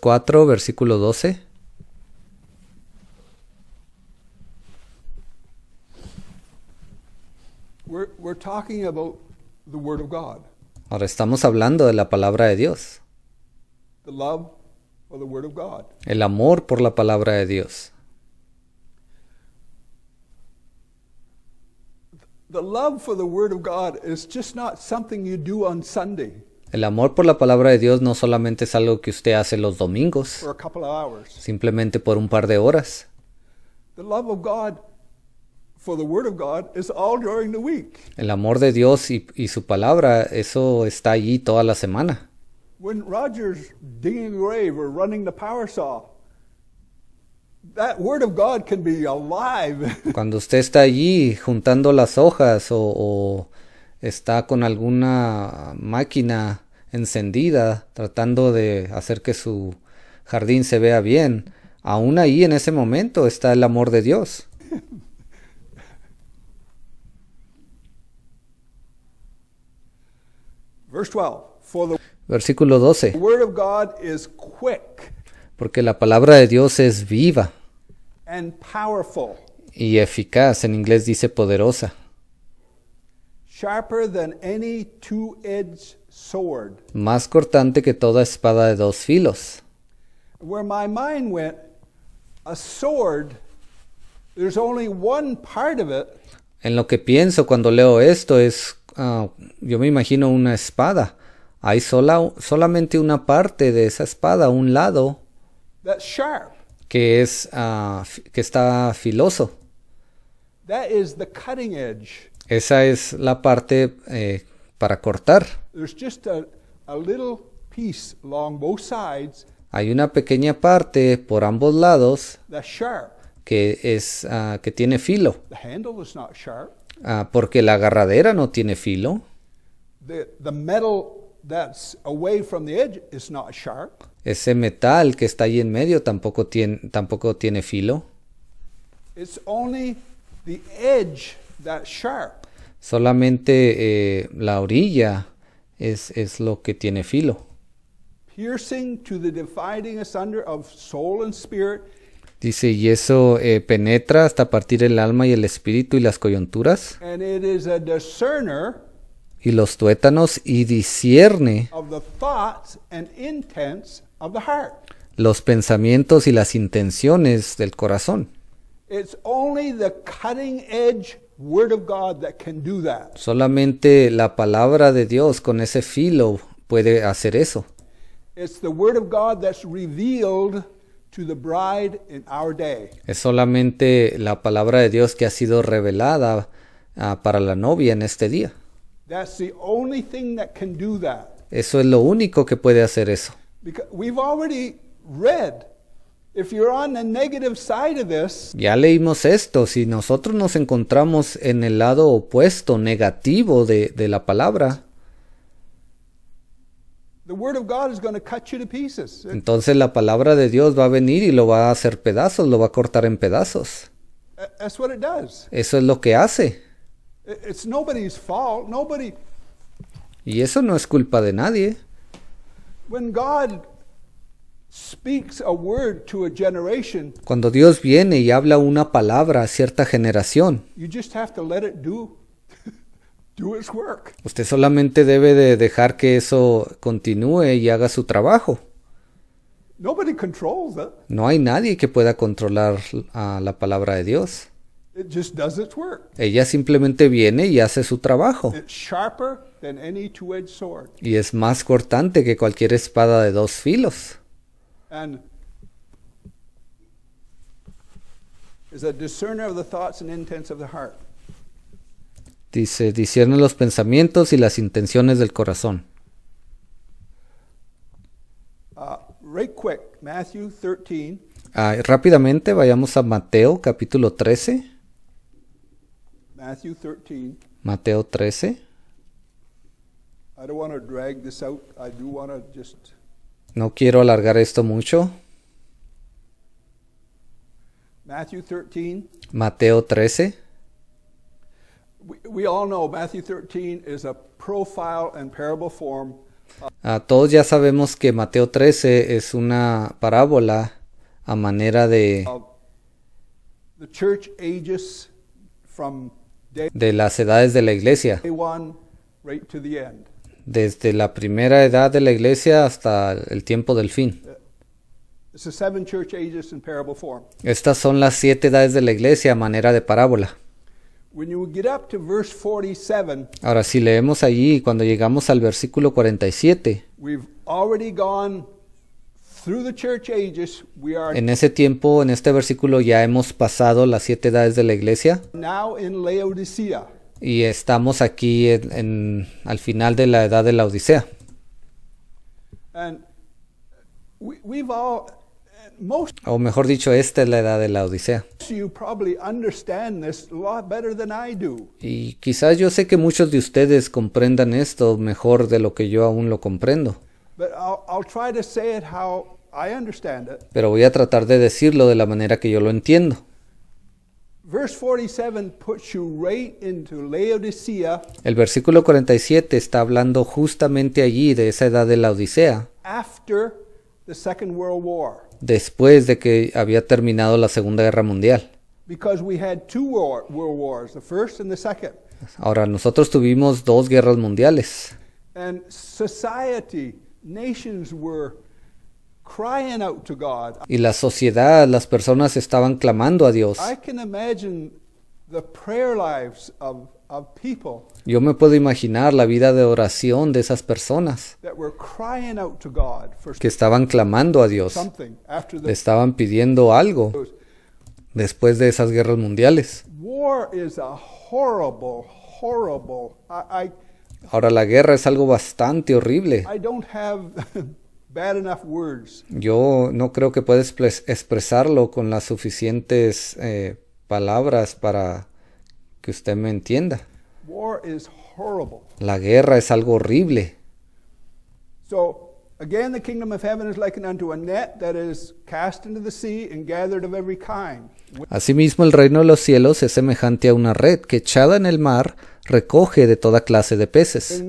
4 versículo 12. Ahora estamos hablando de la palabra de Dios. The love for the word of God. El amor por la palabra de Dios. El amor por la palabra de Dios no solamente es algo que usted hace los domingos, simplemente por un par de horas. El amor de Dios y, su palabra, eso está allí toda la semana. power Cuando usted está allí juntando las hojas o, está con alguna máquina encendida tratando de hacer que su jardín se vea bien, aún ahí en ese momento está el amor de Dios. Versículo 12 porque la palabra de Dios es viva y eficaz, en inglés dice poderosa, más cortante que toda espada de dos filos. En lo que pienso cuando leo esto es, ah, yo me imagino una espada. Hay sola, solamente una parte de esa espada, un lado sharp. que, es, uh, que está filoso. That is the cutting edge. Esa es la parte eh, para cortar. Just a, a piece along both sides Hay una pequeña parte por ambos lados que, es, uh, que tiene filo. The is not sharp. Uh, porque la agarradera no tiene filo. The, the metal that's away from the edge is not sharp ese metal que está ahí en medio tampoco tiene, tampoco tiene filo. Solamente eh, la orilla es, es lo que tiene filo. Dice, y eso eh, penetra hasta partir el alma y el espíritu y las coyunturas. y los tuétanos y discierne los pensamientos y las intenciones del corazón. Solamente la palabra de Dios con ese filo puede hacer eso. Es solamente la palabra de Dios que ha sido revelada ah, para la novia en este día. Eso es lo único que puede hacer eso. Ya leímos esto, si nosotros nos encontramos en el lado opuesto, negativo de, de la palabra, entonces la palabra de Dios va a venir y lo va a hacer pedazos, lo va a cortar en pedazos. Eso es lo que hace. Y eso no es culpa de nadie. Cuando Dios viene y habla una palabra a cierta generación, usted solamente debe de dejar que eso continúe y haga su trabajo. No hay nadie que pueda controlar a la palabra de Dios. Ella simplemente viene y hace su trabajo. Y es más cortante que cualquier espada de dos filos. Dice, discierne los pensamientos y las intenciones del corazón. Uh, ah, rápidamente vayamos a Mateo capítulo 13. Mateo 13. No quiero alargar esto mucho. Mateo 13. A ah, todos ya sabemos que Mateo 13 es una parábola a manera de de las edades de la iglesia desde la primera edad de la iglesia hasta el tiempo del fin. Estas son las siete edades de la iglesia a manera de parábola. Ahora, si leemos allí, cuando llegamos al versículo 47, en ese tiempo, en este versículo, ya hemos pasado las siete edades de la iglesia y estamos aquí en, al final de la edad de la Odisea. o mejor dicho, esta es la edad de la Odisea. Y quizás yo sé que muchos de ustedes comprendan esto mejor de lo que yo aún lo comprendo. Pero voy a tratar de decirlo de la manera que yo lo entiendo. El versículo 47 está hablando justamente allí de esa edad de la Odisea. Después de que había terminado la Segunda Guerra Mundial. Ahora nosotros tuvimos dos guerras mundiales. And society, nations were y la sociedad, las personas estaban clamando a Dios. Yo me puedo imaginar la vida de oración de esas personas que estaban clamando a Dios, estaban pidiendo algo después de esas guerras mundiales. Ahora la guerra es algo bastante horrible. Yo no creo que pueda expresarlo con las suficientes eh, palabras para que usted me entienda. La guerra es algo horrible. Asimismo, el reino de los cielos es semejante a una red que echada en el mar recoge de toda clase de peces.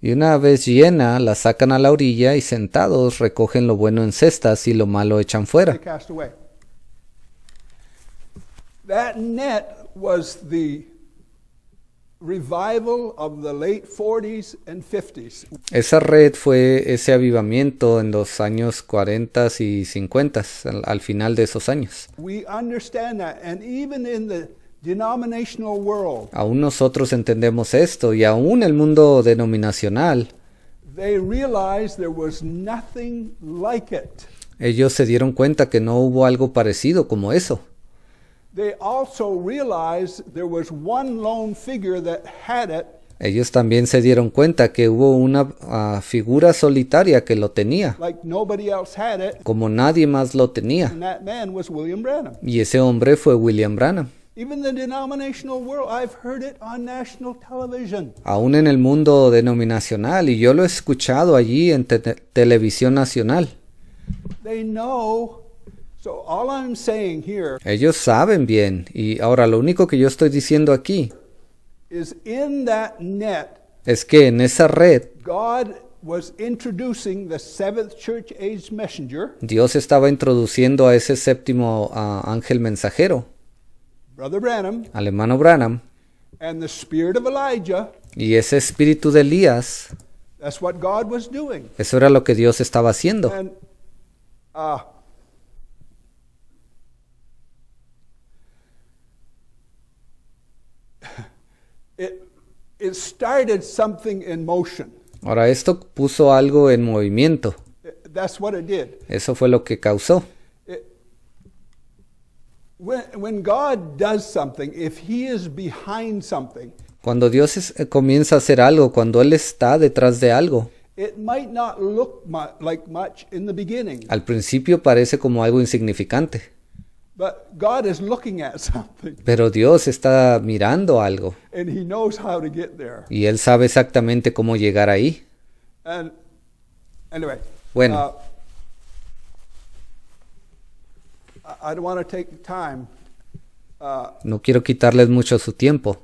Y una vez llena, la sacan a la orilla y sentados recogen lo bueno en cestas y lo malo echan fuera. Esa red fue ese avivamiento en los años 40 y 50, al, al final de esos años. We understand and even in the Aún nosotros entendemos esto y aún el mundo denominacional. Ellos se dieron cuenta que no hubo algo parecido como eso. Ellos también se dieron cuenta que hubo una ah, figura solitaria que lo tenía, como nadie más lo tenía. Y ese hombre fue William Branham. Aún en el mundo denominacional, y yo lo he escuchado allí en televisión nacional. Ellos saben bien, y ahora lo único que yo estoy diciendo aquí es que en esa red Dios estaba introduciendo a ese séptimo ah, ángel mensajero. Brother Branham, hermano Branham y ese espíritu de Elías, eso era lo que Dios estaba haciendo. Uh, Ahora esto puso algo en movimiento. Eso fue lo que causó. Cuando Dios eh, comienza a hacer algo, cuando Él está detrás de algo, Al principio parece como algo insignificante. Pero Dios está mirando algo. Y él sabe exactamente cómo llegar ahí. bueno, uh, Uh, no quiero quitarles mucho su tiempo.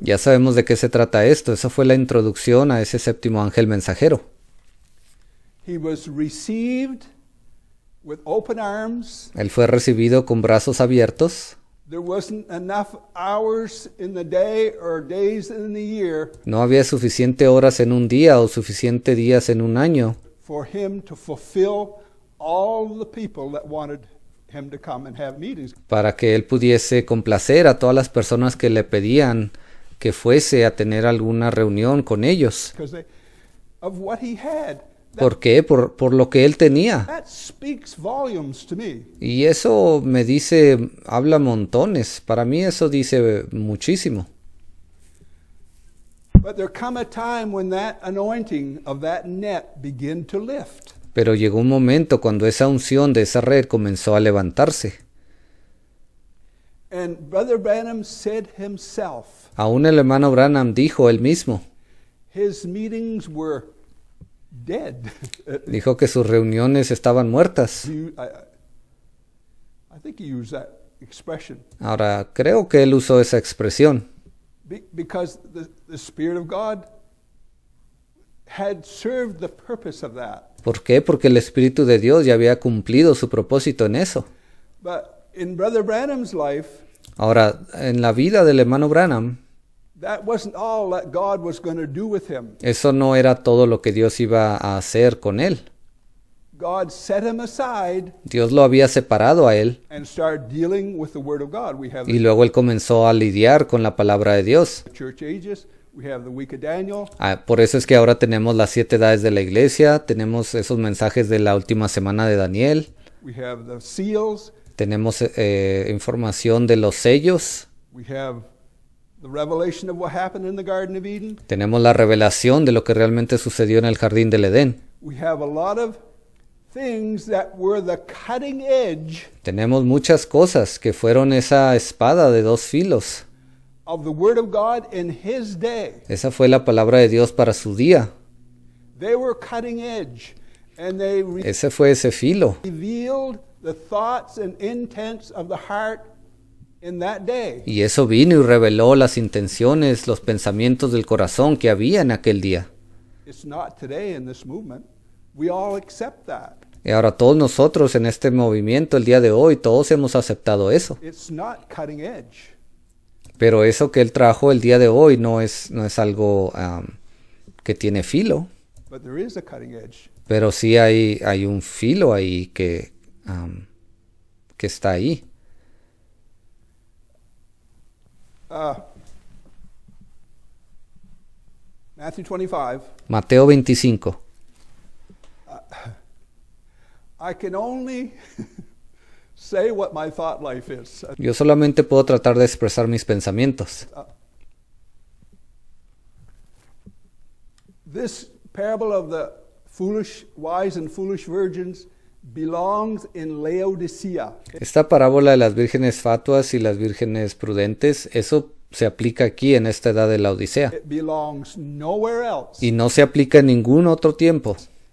Ya sabemos de qué se trata esto. Esa fue la introducción a ese séptimo ángel mensajero. Él fue recibido con brazos abiertos. No había suficiente horas en un día o suficiente días en un año para que él pudiese complacer a todas las personas que le pedían que fuese a tener alguna reunión con ellos. ¿Por qué? por, lo que él tenía. Y eso me dice, habla montones. Para mí eso dice muchísimo. Pero llegó un momento cuando esa unción de esa red comenzó a levantarse. And Brother Branham Aún el hermano Branham dijo él mismo. dijo que sus reuniones estaban muertas. Ahora creo que él usó esa expresión the ¿Por qué? Porque el Espíritu de Dios ya había cumplido su propósito en eso. Ahora, en la vida del hermano Branham, eso no era todo lo que Dios iba a hacer con él. Dios lo había separado a él y luego él comenzó a lidiar con la palabra de Dios. Ah, por eso es que ahora tenemos las siete edades de la iglesia, tenemos esos mensajes de la última semana de Daniel, tenemos eh, eh, información de los sellos, tenemos la revelación de lo que realmente sucedió en el jardín del Edén. Tenemos muchas cosas que fueron esa espada de dos filos. Esa fue la palabra de Dios para su día. ese fue ese filo. Y eso vino y reveló las intenciones, los pensamientos del corazón que había en aquel día. Y ahora todos nosotros en este movimiento el día de hoy, todos hemos aceptado eso. Pero eso que él trajo el día de hoy no es, no es algo um, que tiene filo. Pero sí hay, hay un filo ahí que, um, que está ahí. Ah. Mateo 25. I can Yo solamente puedo tratar de expresar mis pensamientos. Esta parábola de las vírgenes fatuas y las vírgenes prudentes, eso se aplica aquí en esta edad de la Odisea. Y no se aplica en ningún otro tiempo.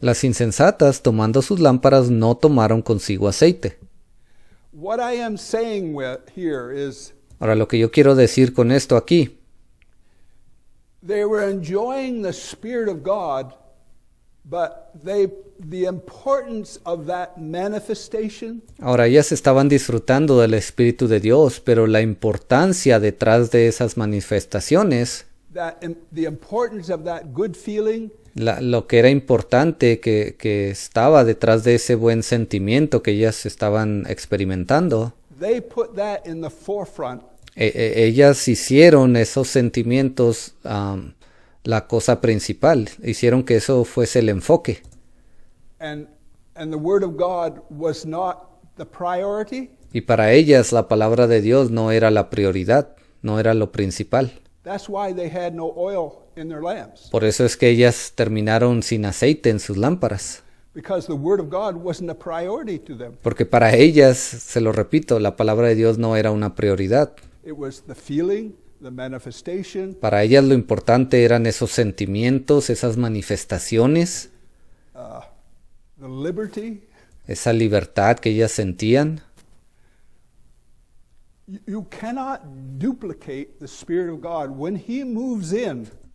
Las insensatas tomando sus lámparas no tomaron consigo aceite. Ahora lo que yo quiero decir con esto aquí They were enjoying Ahora ellas estaban disfrutando del Espíritu de Dios, pero la importancia detrás de esas manifestaciones, lo que era importante que, estaba detrás de ese buen sentimiento que ellas estaban experimentando. E, e, ellas hicieron esos sentimientos um, la cosa principal, hicieron que eso fuese el enfoque. Y para ellas la palabra de Dios no era la prioridad, no era lo principal. Por eso es que ellas terminaron sin aceite en sus lámparas. Porque para ellas, se lo repito, la palabra de Dios no era una prioridad. Para ellas lo importante eran esos sentimientos, esas manifestaciones, uh, esa libertad que ellas sentían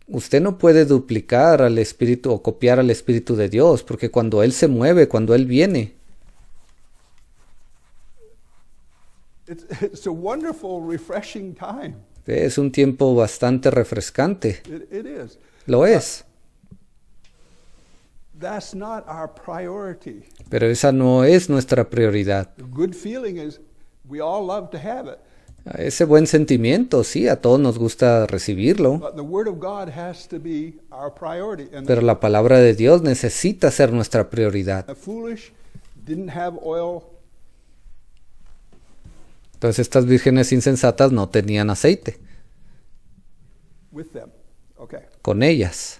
usted no puede duplicar al Espíritu o copiar al Espíritu de Dios, porque cuando Él se mueve, cuando Él viene. Es un tiempo bastante refrescante. Lo es. Pero esa no es nuestra prioridad. good feeling is ese buen sentimiento, sí, a todos nos gusta recibirlo. Pero la palabra de Dios necesita ser nuestra prioridad. Entonces estas vírgenes insensatas no tenían aceite. Con ellas.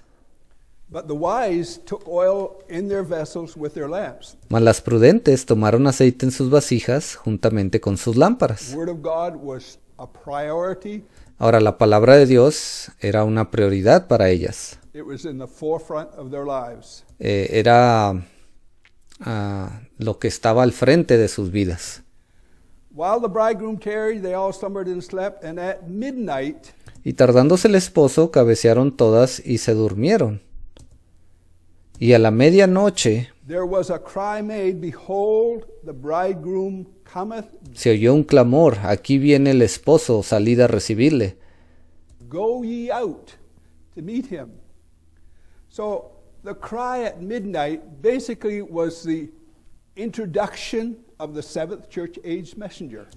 Mas las prudentes tomaron aceite en sus vasijas juntamente con sus lámparas. Ahora la palabra de Dios era una prioridad para ellas. era lo que estaba al frente de sus vidas. Y tardándose el esposo, cabecearon todas y se durmieron. Y a la medianoche se oyó un clamor, aquí viene el esposo, salid a recibirle.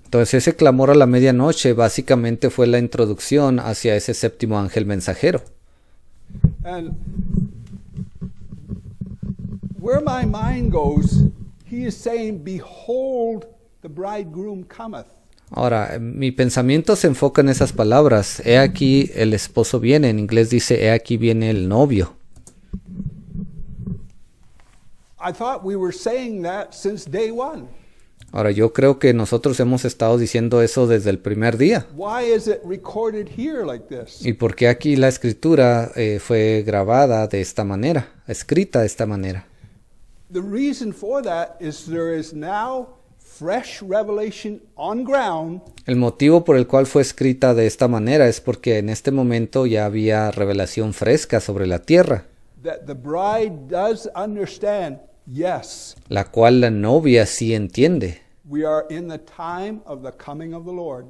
Entonces ese clamor a la medianoche básicamente fue la introducción hacia ese séptimo ángel mensajero. Ahora, mi pensamiento se enfoca en esas palabras. He aquí el esposo viene. En inglés dice, he aquí viene el novio. Ahora, yo creo que nosotros hemos estado diciendo eso desde el primer día. ¿Y por qué aquí la escritura eh, fue grabada de esta manera, escrita de esta manera? El motivo por el cual fue escrita de esta manera es porque en este momento ya había revelación fresca sobre la tierra. La cual la novia sí entiende.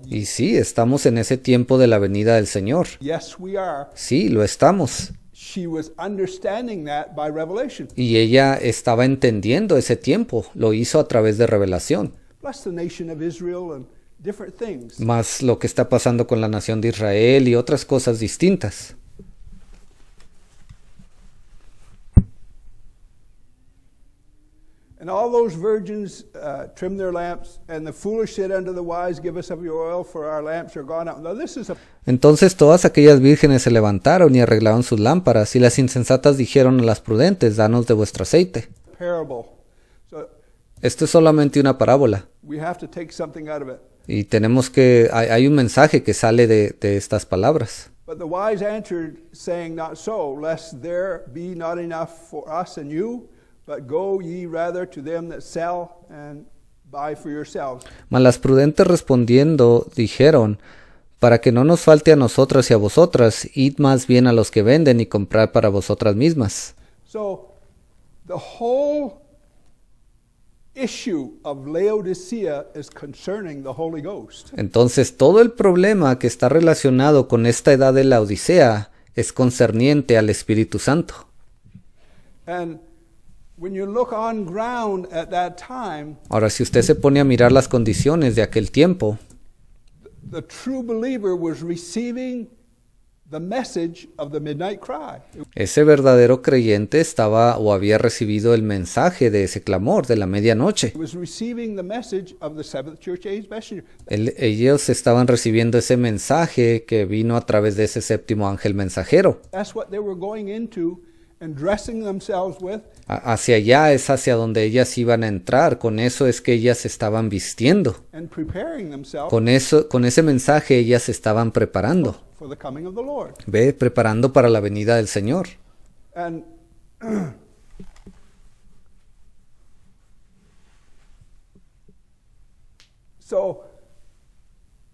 Y sí, estamos en ese tiempo de la venida del Señor. Sí, lo estamos. Y ella estaba entendiendo ese tiempo, lo hizo a través de revelación. Más lo que está pasando con la nación de Israel y otras cosas distintas. And all those virgins uh, trim their lamps, and the foolish said unto the wise, Give us of your oil, for our lamps are gone out. Now, this is a... Entonces todas aquellas vírgenes se levantaron y arreglaron sus lámparas, y las insensatas dijeron a las prudentes, Danos de vuestro aceite. Parable. So, Esto es solamente una parábola. We have to take something out of it. Y tenemos que, hay, hay, un mensaje que sale de, de estas palabras. But the wise answered, saying, Not so, lest there be not enough for us and you. But go ye rather to them that sell and buy for yourselves. Mas las prudentes respondiendo dijeron, para que no nos falte a nosotras y a vosotras, id más bien a los que venden y comprar para vosotras mismas. Entonces todo el problema que está relacionado con esta edad de la Laodicea es concerniente al Espíritu Santo. Ahora, si usted se pone a mirar las condiciones de aquel tiempo, ese verdadero creyente estaba o había recibido el mensaje de ese clamor de la medianoche. ellos estaban recibiendo ese mensaje que vino a través de ese séptimo ángel mensajero. what they were going Hacia allá es hacia donde ellas iban a entrar, con eso es que ellas estaban vistiendo. Con, eso, con ese mensaje ellas estaban preparando. Ve, preparando para la venida del Señor. So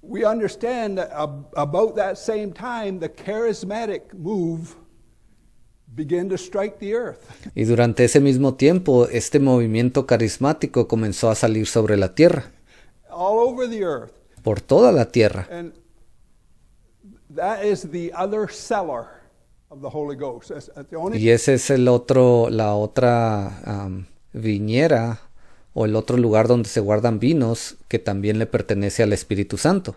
we understand about that same time the charismatic move y durante ese mismo tiempo, este movimiento carismático comenzó a salir sobre la tierra. Por toda la tierra. Y ese es el otro, la otra viñera o el otro lugar donde se guardan vinos que también le pertenece al Espíritu Santo.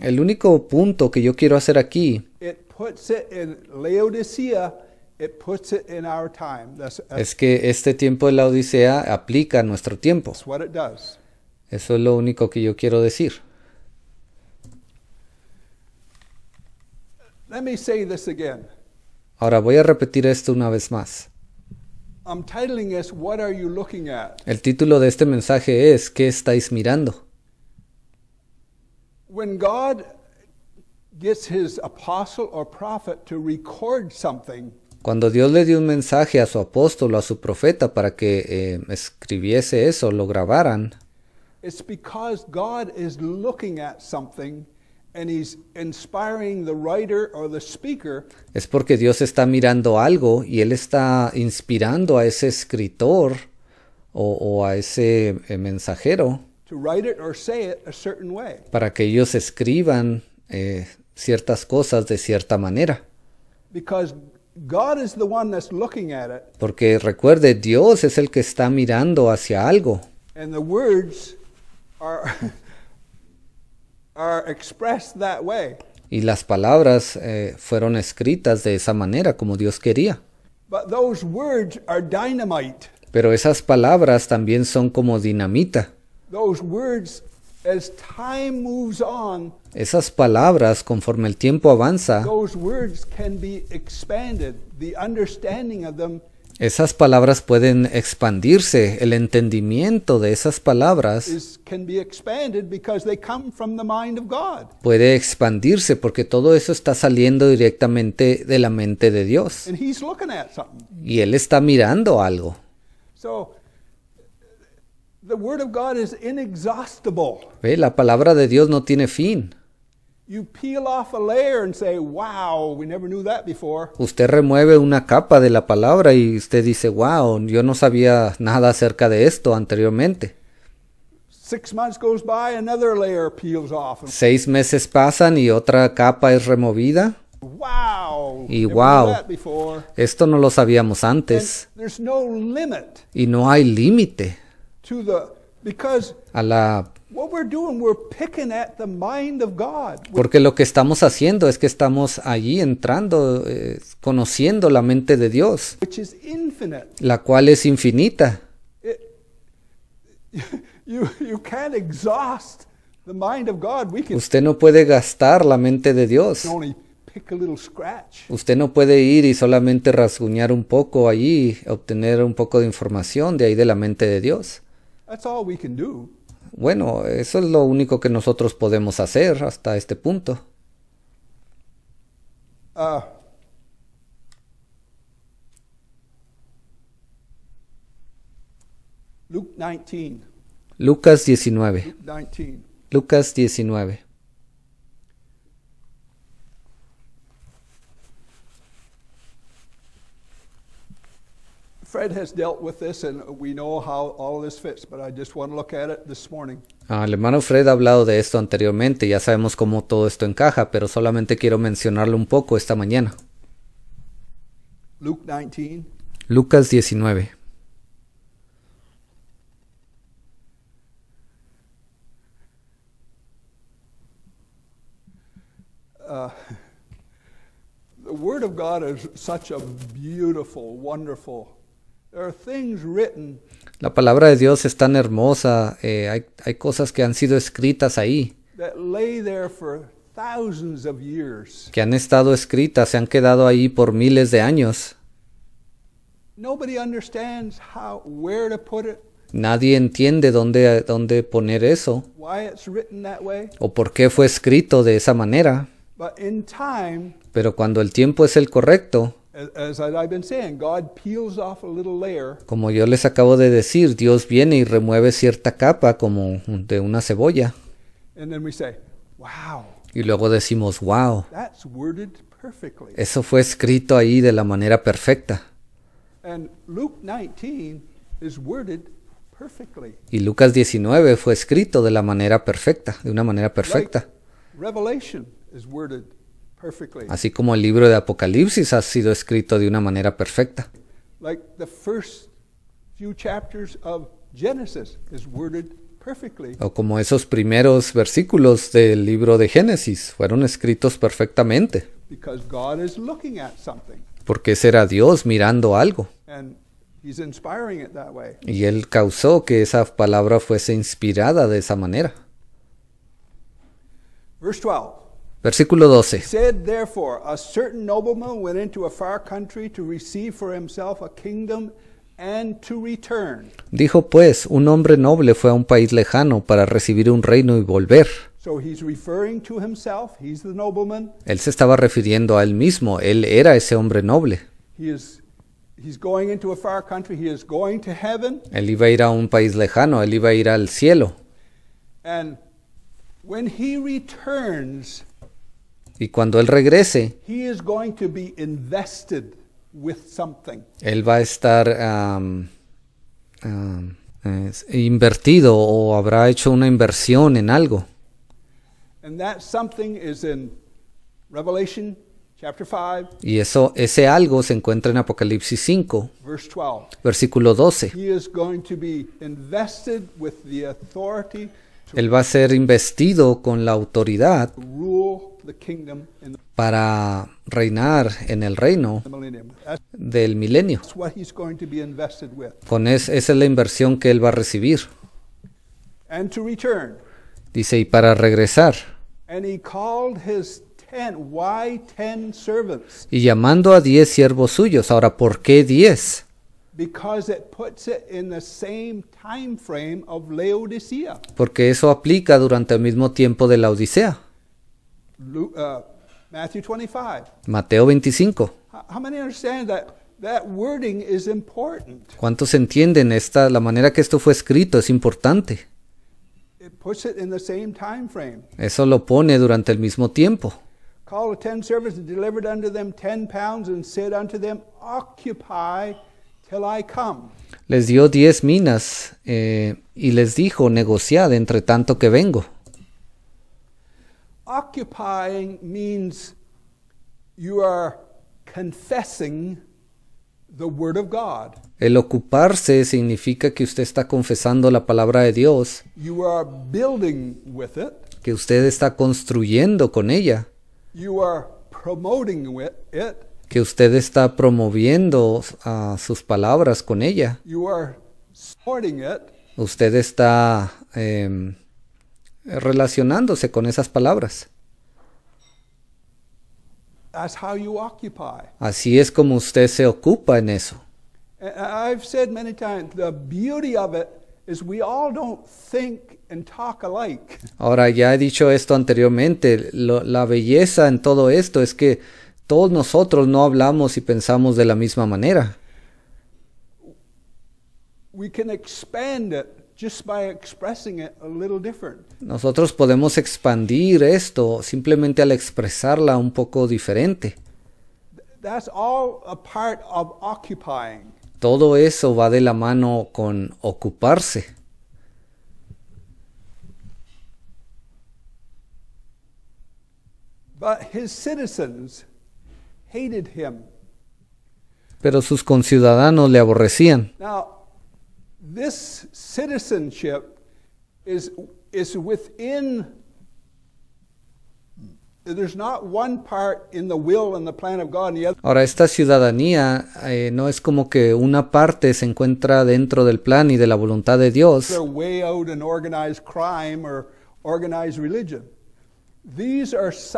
El único punto que yo quiero hacer aquí es que este tiempo de la Odisea aplica a nuestro tiempo. Eso es lo único que yo quiero decir. Ahora voy a repetir esto una vez más. El título de este mensaje es ¿Qué estáis mirando? When God cuando Dios le dio un mensaje a su apóstol o a su profeta para que eh, escribiese eso, lo grabaran, es porque Dios está mirando algo y Él está inspirando a ese escritor o, a ese mensajero para que ellos escriban eh, ciertas cosas de cierta manera. Porque recuerde, Dios es el que está mirando hacia algo. Y las palabras eh, fueron escritas de esa manera, como Dios quería. Pero esas palabras también son como dinamita. Esas palabras, conforme el tiempo avanza, esas palabras pueden expandirse, el entendimiento de esas palabras puede expandirse porque todo eso está saliendo directamente de la mente de Dios. Y Él está mirando algo. Ve, la palabra de Dios no tiene fin. Usted remueve una capa de la palabra y usted dice, wow, yo no sabía nada acerca de esto anteriormente. Seis meses pasan y otra capa es removida. y wow, esto no lo sabíamos antes. Y no hay límite a la porque lo que estamos haciendo es que estamos allí entrando, eh, conociendo la mente de Dios, la cual es infinita. Usted no puede gastar la mente de Dios. Usted no puede ir y solamente rasguñar un poco allí, obtener un poco de información de ahí de la mente de Dios. Bueno, eso es lo único que nosotros podemos hacer hasta este punto. Ah. Luke 19. Lucas 19. Lucas 19. Fred has dealt with this and we know how all this fits, but I just want to look at it this morning. Ah, el hermano Fred ha hablado de esto anteriormente, ya sabemos cómo todo esto encaja, pero solamente quiero mencionarlo un poco esta mañana. Luke 19. Lucas 19. Uh, the Word of God is such a beautiful, wonderful la palabra de Dios es tan hermosa, eh, hay, hay, cosas que han sido escritas ahí, que han estado escritas, se han quedado ahí por miles de años. Nadie entiende dónde, dónde poner eso o por qué fue escrito de esa manera. Pero cuando el tiempo es el correcto, como yo les acabo de decir, Dios viene y remueve cierta capa como de una cebolla. Y luego decimos, wow, eso fue escrito ahí de la manera perfecta. Y Lucas 19 fue escrito de la manera perfecta, de una manera perfecta así como el libro de Apocalipsis ha sido escrito de una manera perfecta. O como esos primeros versículos del libro de Génesis fueron escritos perfectamente. Porque era Dios mirando algo. Y Él causó que esa palabra fuese inspirada de esa manera. Verse 12. Versículo 12. Dijo pues, un hombre noble fue a un país lejano para recibir un reino y volver. Él se estaba refiriendo a él mismo, él era ese hombre noble. él iba a ir a un país lejano, él iba a ir al cielo. Y when he returns, y cuando Él regrese, Él va a estar invertido o habrá hecho una inversión en algo. Y eso, ese algo se encuentra en Apocalipsis 5, versículo 12. Él va a ser investido con la autoridad para reinar en el reino del milenio. Con esa es la inversión que él va a recibir. Dice, y para regresar. Y llamando a diez siervos suyos. Ahora, ¿por qué diez? Porque eso aplica durante el mismo tiempo de la Odisea. Uh, Mateo 25. ¿Cuántos entienden esta la manera que esto fue escrito es importante? Eso lo pone durante el mismo tiempo. Les dio diez minas eh, y les dijo, negociad entre tanto que vengo. Occupying means you are confessing the word of God. El ocuparse significa que usted está confesando la palabra de Dios. Que usted está construyendo con ella. Que usted está promoviendo a ah, sus palabras con ella. Usted está eh, relacionándose con esas palabras. Así es como usted se ocupa en eso. Ahora ya he dicho esto anteriormente, la belleza en todo esto es que todos nosotros no hablamos y pensamos de la misma manera. We can expand it nosotros podemos expandir esto simplemente al expresarla un poco diferente. Todo eso va de la mano con ocuparse. Pero sus conciudadanos le aborrecían. Ahora, esta ciudadanía eh, no es como que una parte se encuentra dentro del plan y de la voluntad de Dios.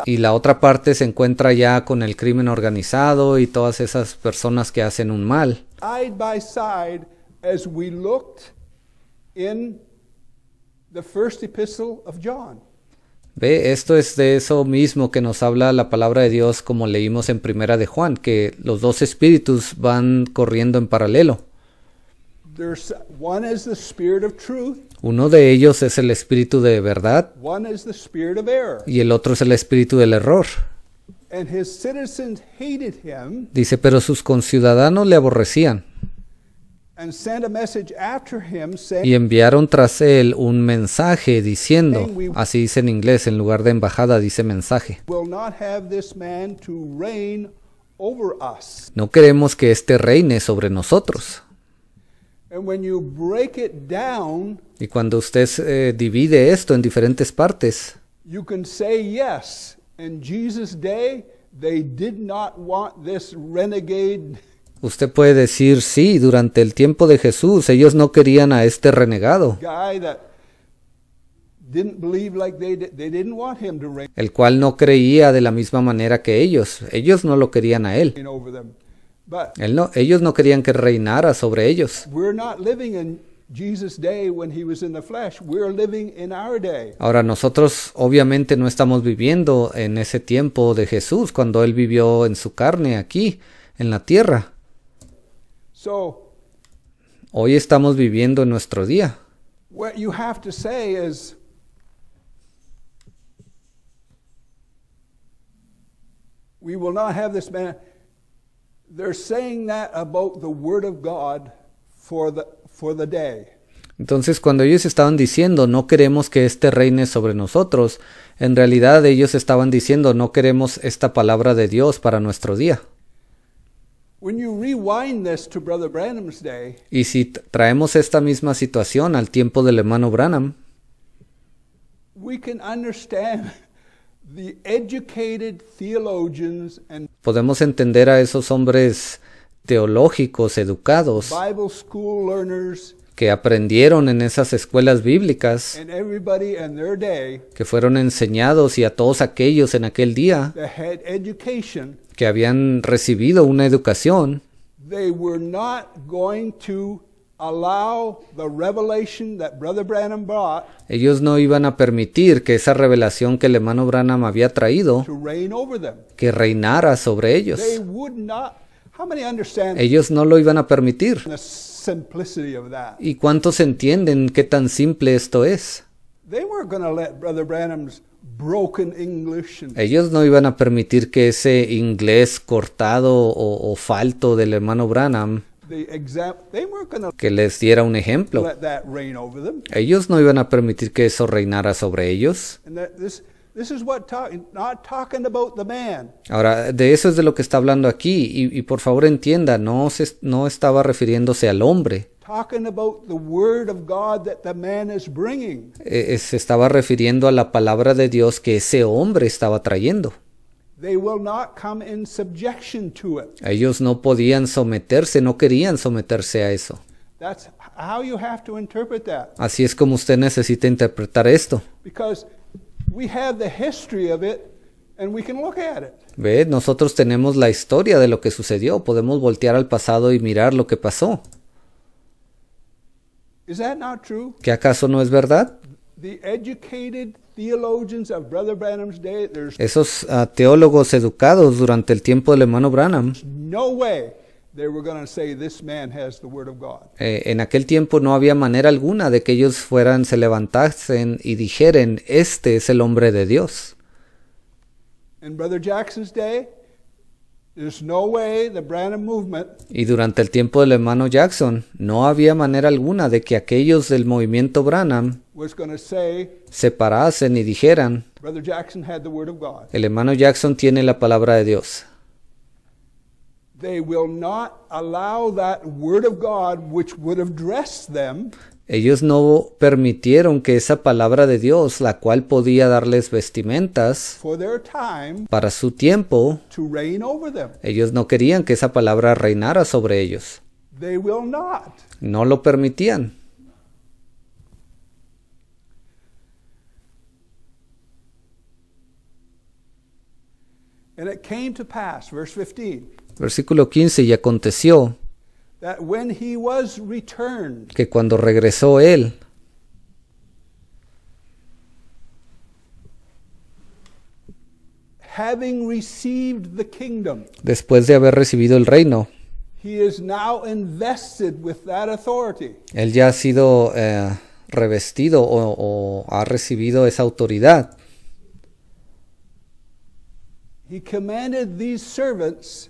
Y la otra parte se encuentra ya con el crimen organizado y todas esas personas que hacen un mal. Ve, esto es de eso mismo que nos habla la palabra de Dios como leímos en Primera de Juan, que los dos espíritus van corriendo en paralelo. Uno de ellos es el espíritu de verdad y el otro es el espíritu del error. Dice, pero sus conciudadanos le aborrecían y enviaron tras él un mensaje diciendo, así dice en inglés, en lugar de embajada dice mensaje. No queremos que este reine sobre nosotros. Y cuando usted eh, divide esto en diferentes partes, Usted puede decir, sí, durante el tiempo de Jesús ellos no querían a este renegado, el cual no creía de la misma manera que ellos. Ellos no lo querían a él. ellos no querían que reinara sobre ellos. Ahora nosotros obviamente no estamos viviendo en ese tiempo de Jesús cuando él vivió en su carne aquí en la tierra. Hoy estamos viviendo nuestro día. We will not have this man. They're saying that about the word of God for the for the day. Entonces, cuando ellos estaban diciendo, no queremos que este reine sobre nosotros, en realidad ellos estaban diciendo, no queremos esta palabra de Dios para nuestro día. Y si traemos esta misma situación al tiempo del hermano Branham, podemos entender a esos hombres teológicos educados que aprendieron en esas escuelas bíblicas, que fueron enseñados y a todos aquellos en aquel día que habían recibido una educación, ellos no iban a permitir que esa revelación que el hermano Branham había traído que reinara sobre ellos. ellos no lo iban a permitir. ¿Y cuántos entienden qué tan simple esto es? They let Brother Branham's ellos no iban a permitir que ese inglés cortado o, falto del hermano Branham que les diera un ejemplo. Ellos no iban a permitir que eso reinara sobre ellos. Ahora, de eso es de lo que está hablando aquí, y, y por favor entienda, no, no estaba refiriéndose al hombre se estaba refiriendo a la palabra de Dios que ese hombre estaba trayendo. Ellos no podían someterse, no querían someterse a eso. Así es como usted necesita interpretar esto. Ve, nosotros tenemos la historia de lo que sucedió, podemos voltear al pasado y mirar lo que pasó. ¿Que acaso no es verdad? Esos ah, teólogos educados durante el tiempo del hermano Branham en aquel tiempo no había manera alguna de que ellos fueran, se levantasen y dijeren, este es el hombre de Dios. Y durante el tiempo del hermano Jackson, no había manera alguna de que aquellos del movimiento Branham se parasen y dijeran, el hermano Jackson tiene la palabra de Dios. Ellos no permitieron que esa palabra de Dios, la cual podía darles vestimentas para su tiempo, ellos no querían que esa palabra reinara sobre ellos. No lo permitían. Versículo 15, y aconteció que cuando regresó él, después de haber recibido el reino, él ya ha sido eh, revestido o, o ha recibido esa autoridad. He commanded these servants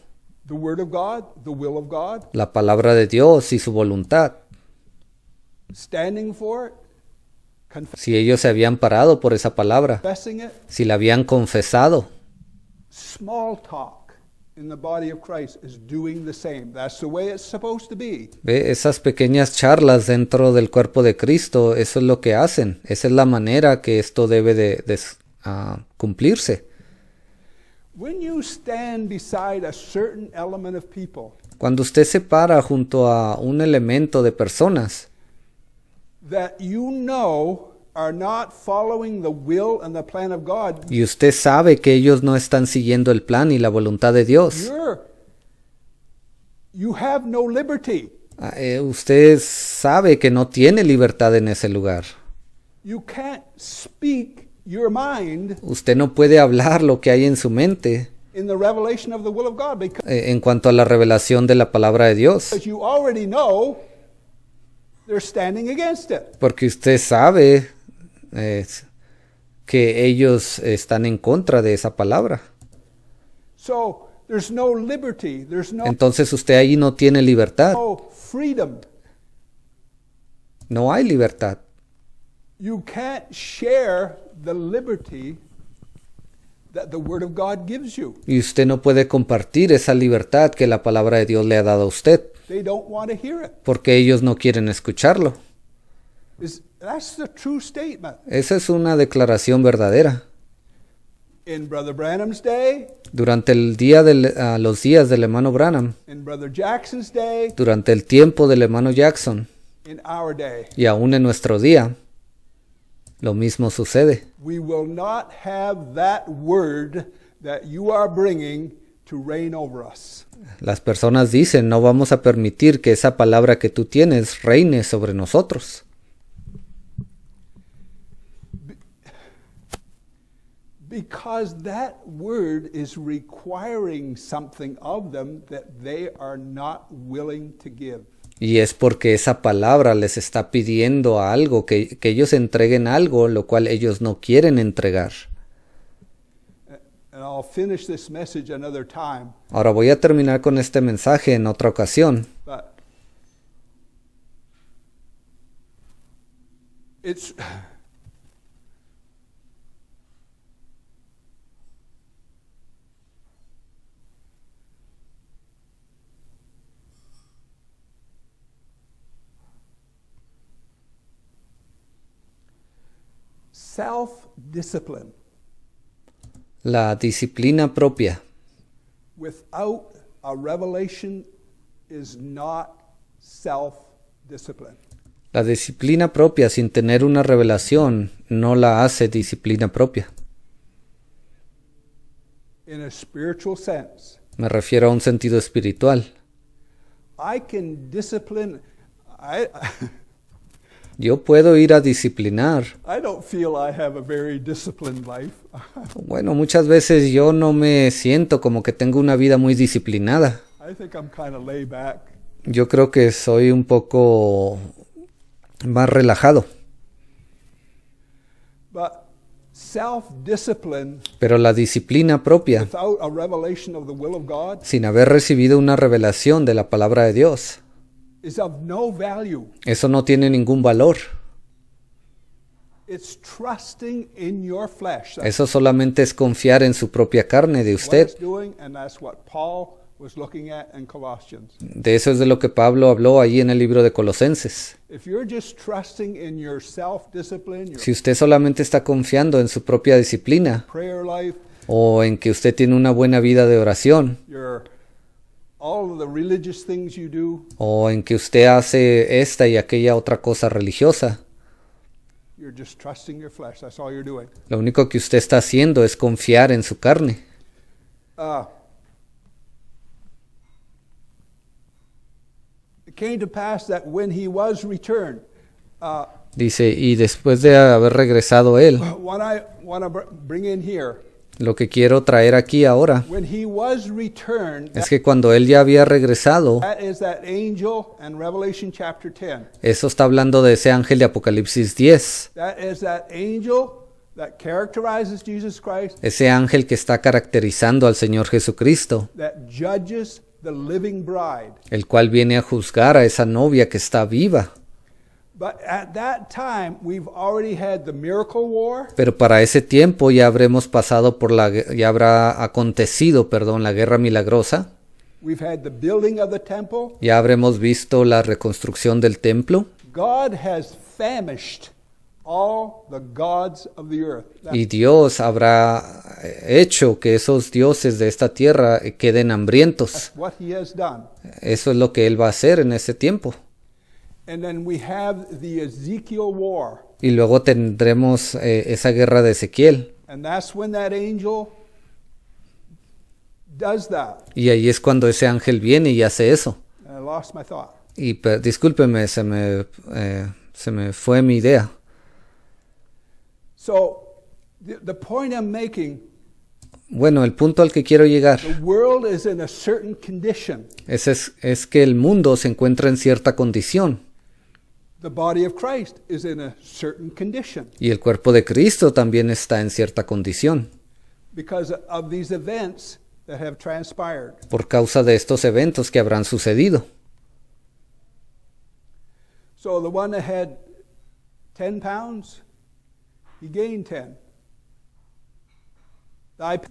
la palabra de Dios y su voluntad. Si ellos se habían parado por esa palabra, si la habían confesado, Ve esas pequeñas charlas dentro del cuerpo de Cristo, eso es lo que hacen, esa es la manera que esto debe de, ah, cumplirse. Cuando usted se para junto a un elemento de personas y usted sabe que ellos no están siguiendo el plan y la voluntad de Dios, no ah, eh, usted sabe que no tiene libertad en ese lugar. You can't speak Usted no puede hablar lo que hay en su mente eh, en cuanto a la revelación de la palabra de Dios. Porque usted sabe eh, que ellos están en contra de esa palabra. Entonces usted allí no tiene libertad. No hay libertad. Y usted no puede compartir esa libertad que la palabra de Dios le ha dado a usted. Porque ellos no quieren escucharlo. Esa es una declaración verdadera. Durante el día de los días del hermano Branham. Durante el tiempo del hermano Jackson. Y aún en nuestro día. Lo mismo sucede. We will not have that word that you are bringing to reign over us. Las personas dicen, no vamos a permitir que esa palabra que tú tienes reine sobre nosotros. Because that word is requiring something of them that they are not willing to give. Y es porque esa palabra les está pidiendo algo, que, que ellos entreguen algo, lo cual ellos no quieren entregar. Ahora voy a terminar con este mensaje en otra ocasión. Self-discipline. La disciplina propia. Without a revelation is not self-discipline. La disciplina propia sin tener una revelación no la hace disciplina propia. In a spiritual sense, Me refiero a un sentido espiritual. I can discipline I, Yo puedo ir a disciplinar. Bueno, muchas veces yo no me siento como que tengo una vida muy disciplinada. Yo creo que soy un poco más relajado. Pero la disciplina propia, sin haber recibido una revelación de la palabra de Dios, eso no tiene ningún valor. Eso solamente es confiar en su propia carne de usted. De eso es de lo que Pablo habló allí en el libro de Colosenses. Si usted solamente está confiando en su propia disciplina o en que usted tiene una buena vida de oración, all the religious things you do. O en que usted hace esta y aquella otra cosa religiosa. You're just trusting your flesh. That's all you're doing. Lo único que usted está haciendo es confiar en su carne. Ah. it came to pass that when he was returned. Uh, Dice, y después de haber regresado él. What I want to bring in here. Lo que quiero traer aquí ahora es que cuando él ya había regresado, eso está hablando de ese ángel de Apocalipsis 10. Ese ángel que está caracterizando al Señor Jesucristo, el cual viene a juzgar a esa novia que está viva. Pero para ese tiempo ya habremos pasado por la ya habrá acontecido, perdón, la guerra milagrosa. Ya habremos visto la reconstrucción del templo. Y Dios habrá eh, hecho que esos dioses de esta tierra eh, queden hambrientos. Eso es lo que Él va a hacer en ese tiempo. Y luego tendremos eh, esa guerra de Ezequiel. Y ahí es cuando ese ángel viene y hace eso. Y discúlpeme, se me, eh, se me fue mi idea. bueno, el punto al que quiero llegar es, es que el mundo se encuentra en cierta condición. Y el cuerpo de Cristo también está en cierta condición. Por causa de estos eventos que habrán sucedido.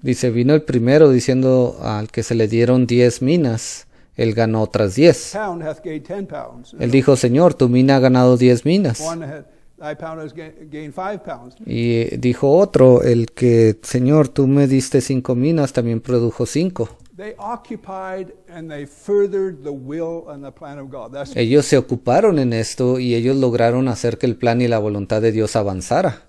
Dice, vino el primero diciendo al que se le dieron 10 minas él ganó otras diez. Él dijo, Señor, tu mina ha ganado diez minas. Y eh, dijo otro, el que, Señor, tú me diste cinco minas, también produjo cinco. Ellos se ocuparon en esto y ellos lograron hacer que el plan y la voluntad de Dios avanzara.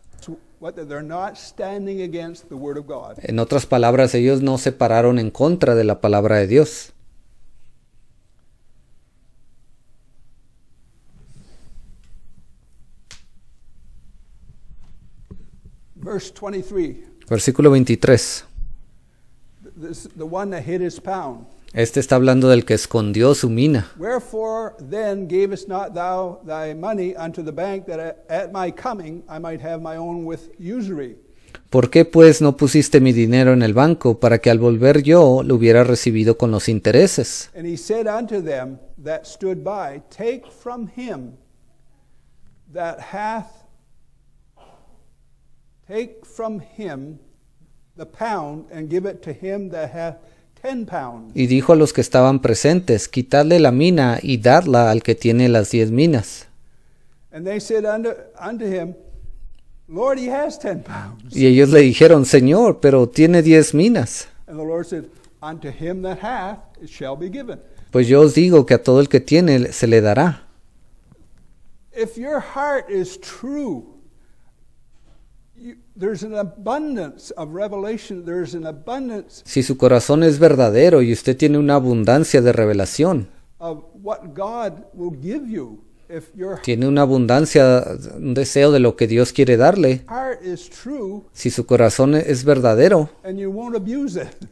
En otras palabras, ellos no se pararon en contra de la palabra de Dios. Versículo 23. Este está hablando del que escondió su mina. ¿Por qué pues no pusiste mi dinero en el banco para que al volver yo lo hubiera recibido con los intereses? Y dijo a los que estaban presentes, quitadle la mina y dadla al que tiene las diez minas. Y ellos le dijeron, Señor, pero tiene diez minas. Pues yo os digo que a todo el que tiene se le dará. Si su corazón es verdadero y usted tiene una abundancia de revelación, tiene una abundancia, un deseo de lo que Dios quiere darle. Si su corazón es verdadero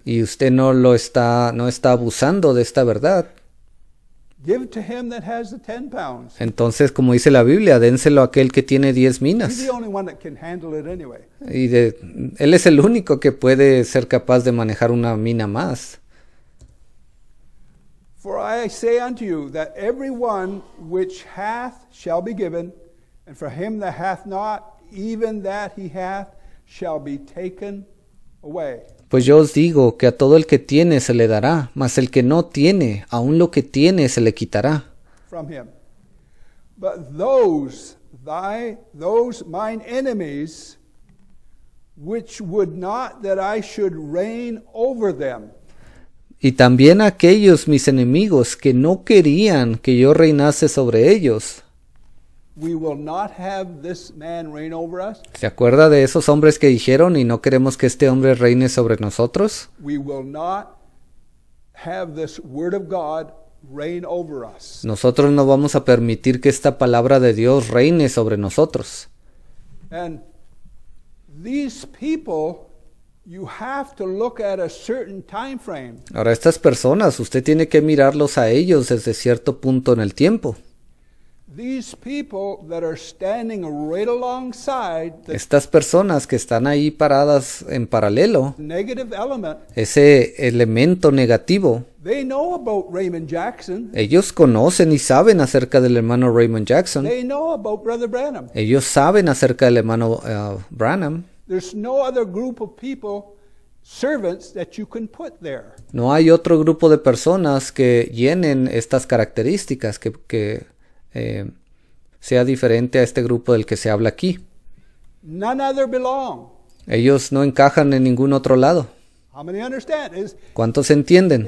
y usted no lo está, no está abusando de esta verdad, Give to him that has the ten pounds. Entonces, como dice la Biblia, dénselo a aquel que tiene diez minas. He's the only one that can handle it anyway. Y de, él es el único que puede ser capaz de manejar una mina más. For I say unto you that every one which hath shall be given, and for him that hath not, even that he hath shall be taken away. Pues yo os digo que a todo el que tiene se le dará, mas el que no tiene, aun lo que tiene se le quitará. Y también aquellos mis enemigos que no querían que yo reinase sobre ellos. ¿Se acuerda de esos hombres que dijeron y no queremos que este hombre reine sobre nosotros? Nosotros no vamos a permitir que esta palabra de Dios reine sobre nosotros. Ahora estas personas, usted tiene que mirarlos a ellos desde cierto punto en el tiempo. Estas personas que están ahí paradas en paralelo, ese elemento negativo, ellos conocen y saben acerca del hermano Raymond Jackson. Ellos saben acerca del hermano Branham. No hay otro grupo de personas que llenen estas características que, que eh, sea diferente a este grupo del que se habla aquí. Ellos no encajan en ningún otro lado. ¿Cuántos entienden?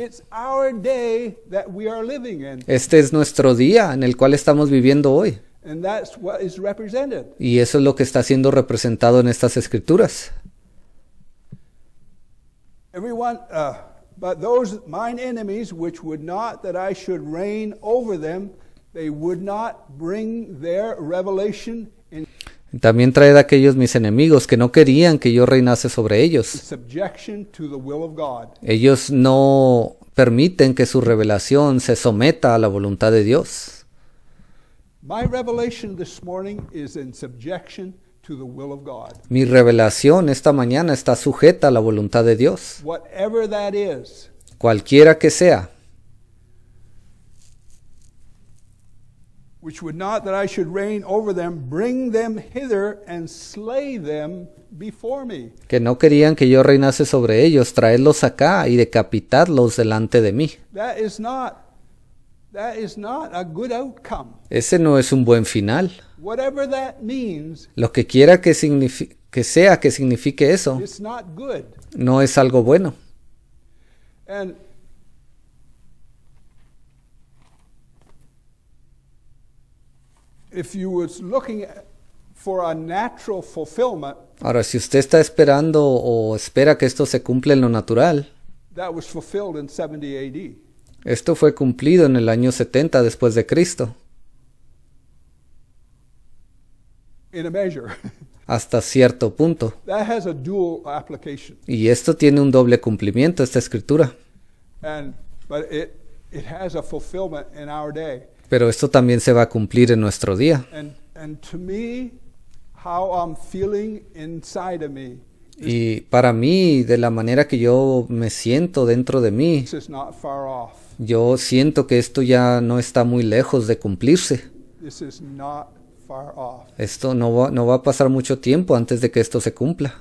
Este es nuestro día en el cual estamos viviendo hoy. Y eso es lo que está siendo representado en estas escrituras. Everyone, uh, but those mine enemies which would not that I también traer a aquellos mis enemigos que no querían que yo reinase sobre ellos. Ellos no permiten que su revelación se someta a la voluntad de Dios. Mi revelación esta mañana está sujeta a la voluntad de Dios. Cualquiera que sea. Que no querían que yo reinase sobre ellos, traerlos acá y decapitarlos delante de mí. Ese no es un buen final. Lo que quiera que, que sea que signifique eso, no es algo bueno. Ahora, si usted está esperando o espera que esto se cumpla en lo natural, esto fue cumplido en el año 70 después de Cristo. Hasta cierto punto. Y esto tiene un doble cumplimiento, esta escritura. Pero esto también se va a cumplir en nuestro día. Y para mí, de la manera que yo me siento dentro de mí, yo siento que esto ya no está muy lejos de cumplirse. Esto no va, no va a pasar mucho tiempo antes de que esto se cumpla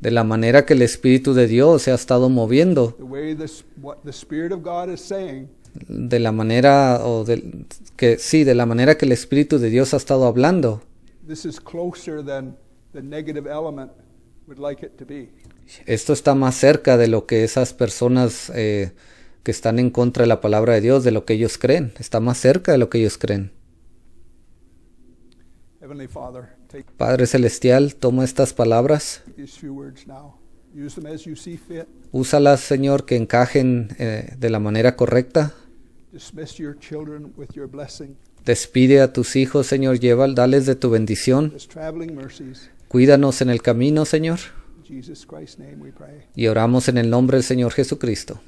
de la manera que el Espíritu de Dios se ha estado moviendo, de la manera o que sí, de la manera que el Espíritu de Dios ha estado hablando. Esto está más cerca de lo que esas personas eh, que están en contra de la palabra de Dios, de lo que ellos creen. Está más cerca de lo que ellos creen. Heavenly Father, Padre Celestial, toma estas palabras. Úsalas, Señor, que encajen eh, de la manera correcta. Despide a tus hijos, Señor, lleva, dales de tu bendición. Cuídanos en el camino, Señor. Y oramos en el nombre del Señor Jesucristo.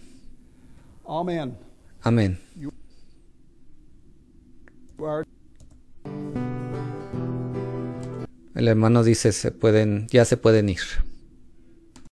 Amén. Amén. El hermano dice, se pueden, ya se pueden ir.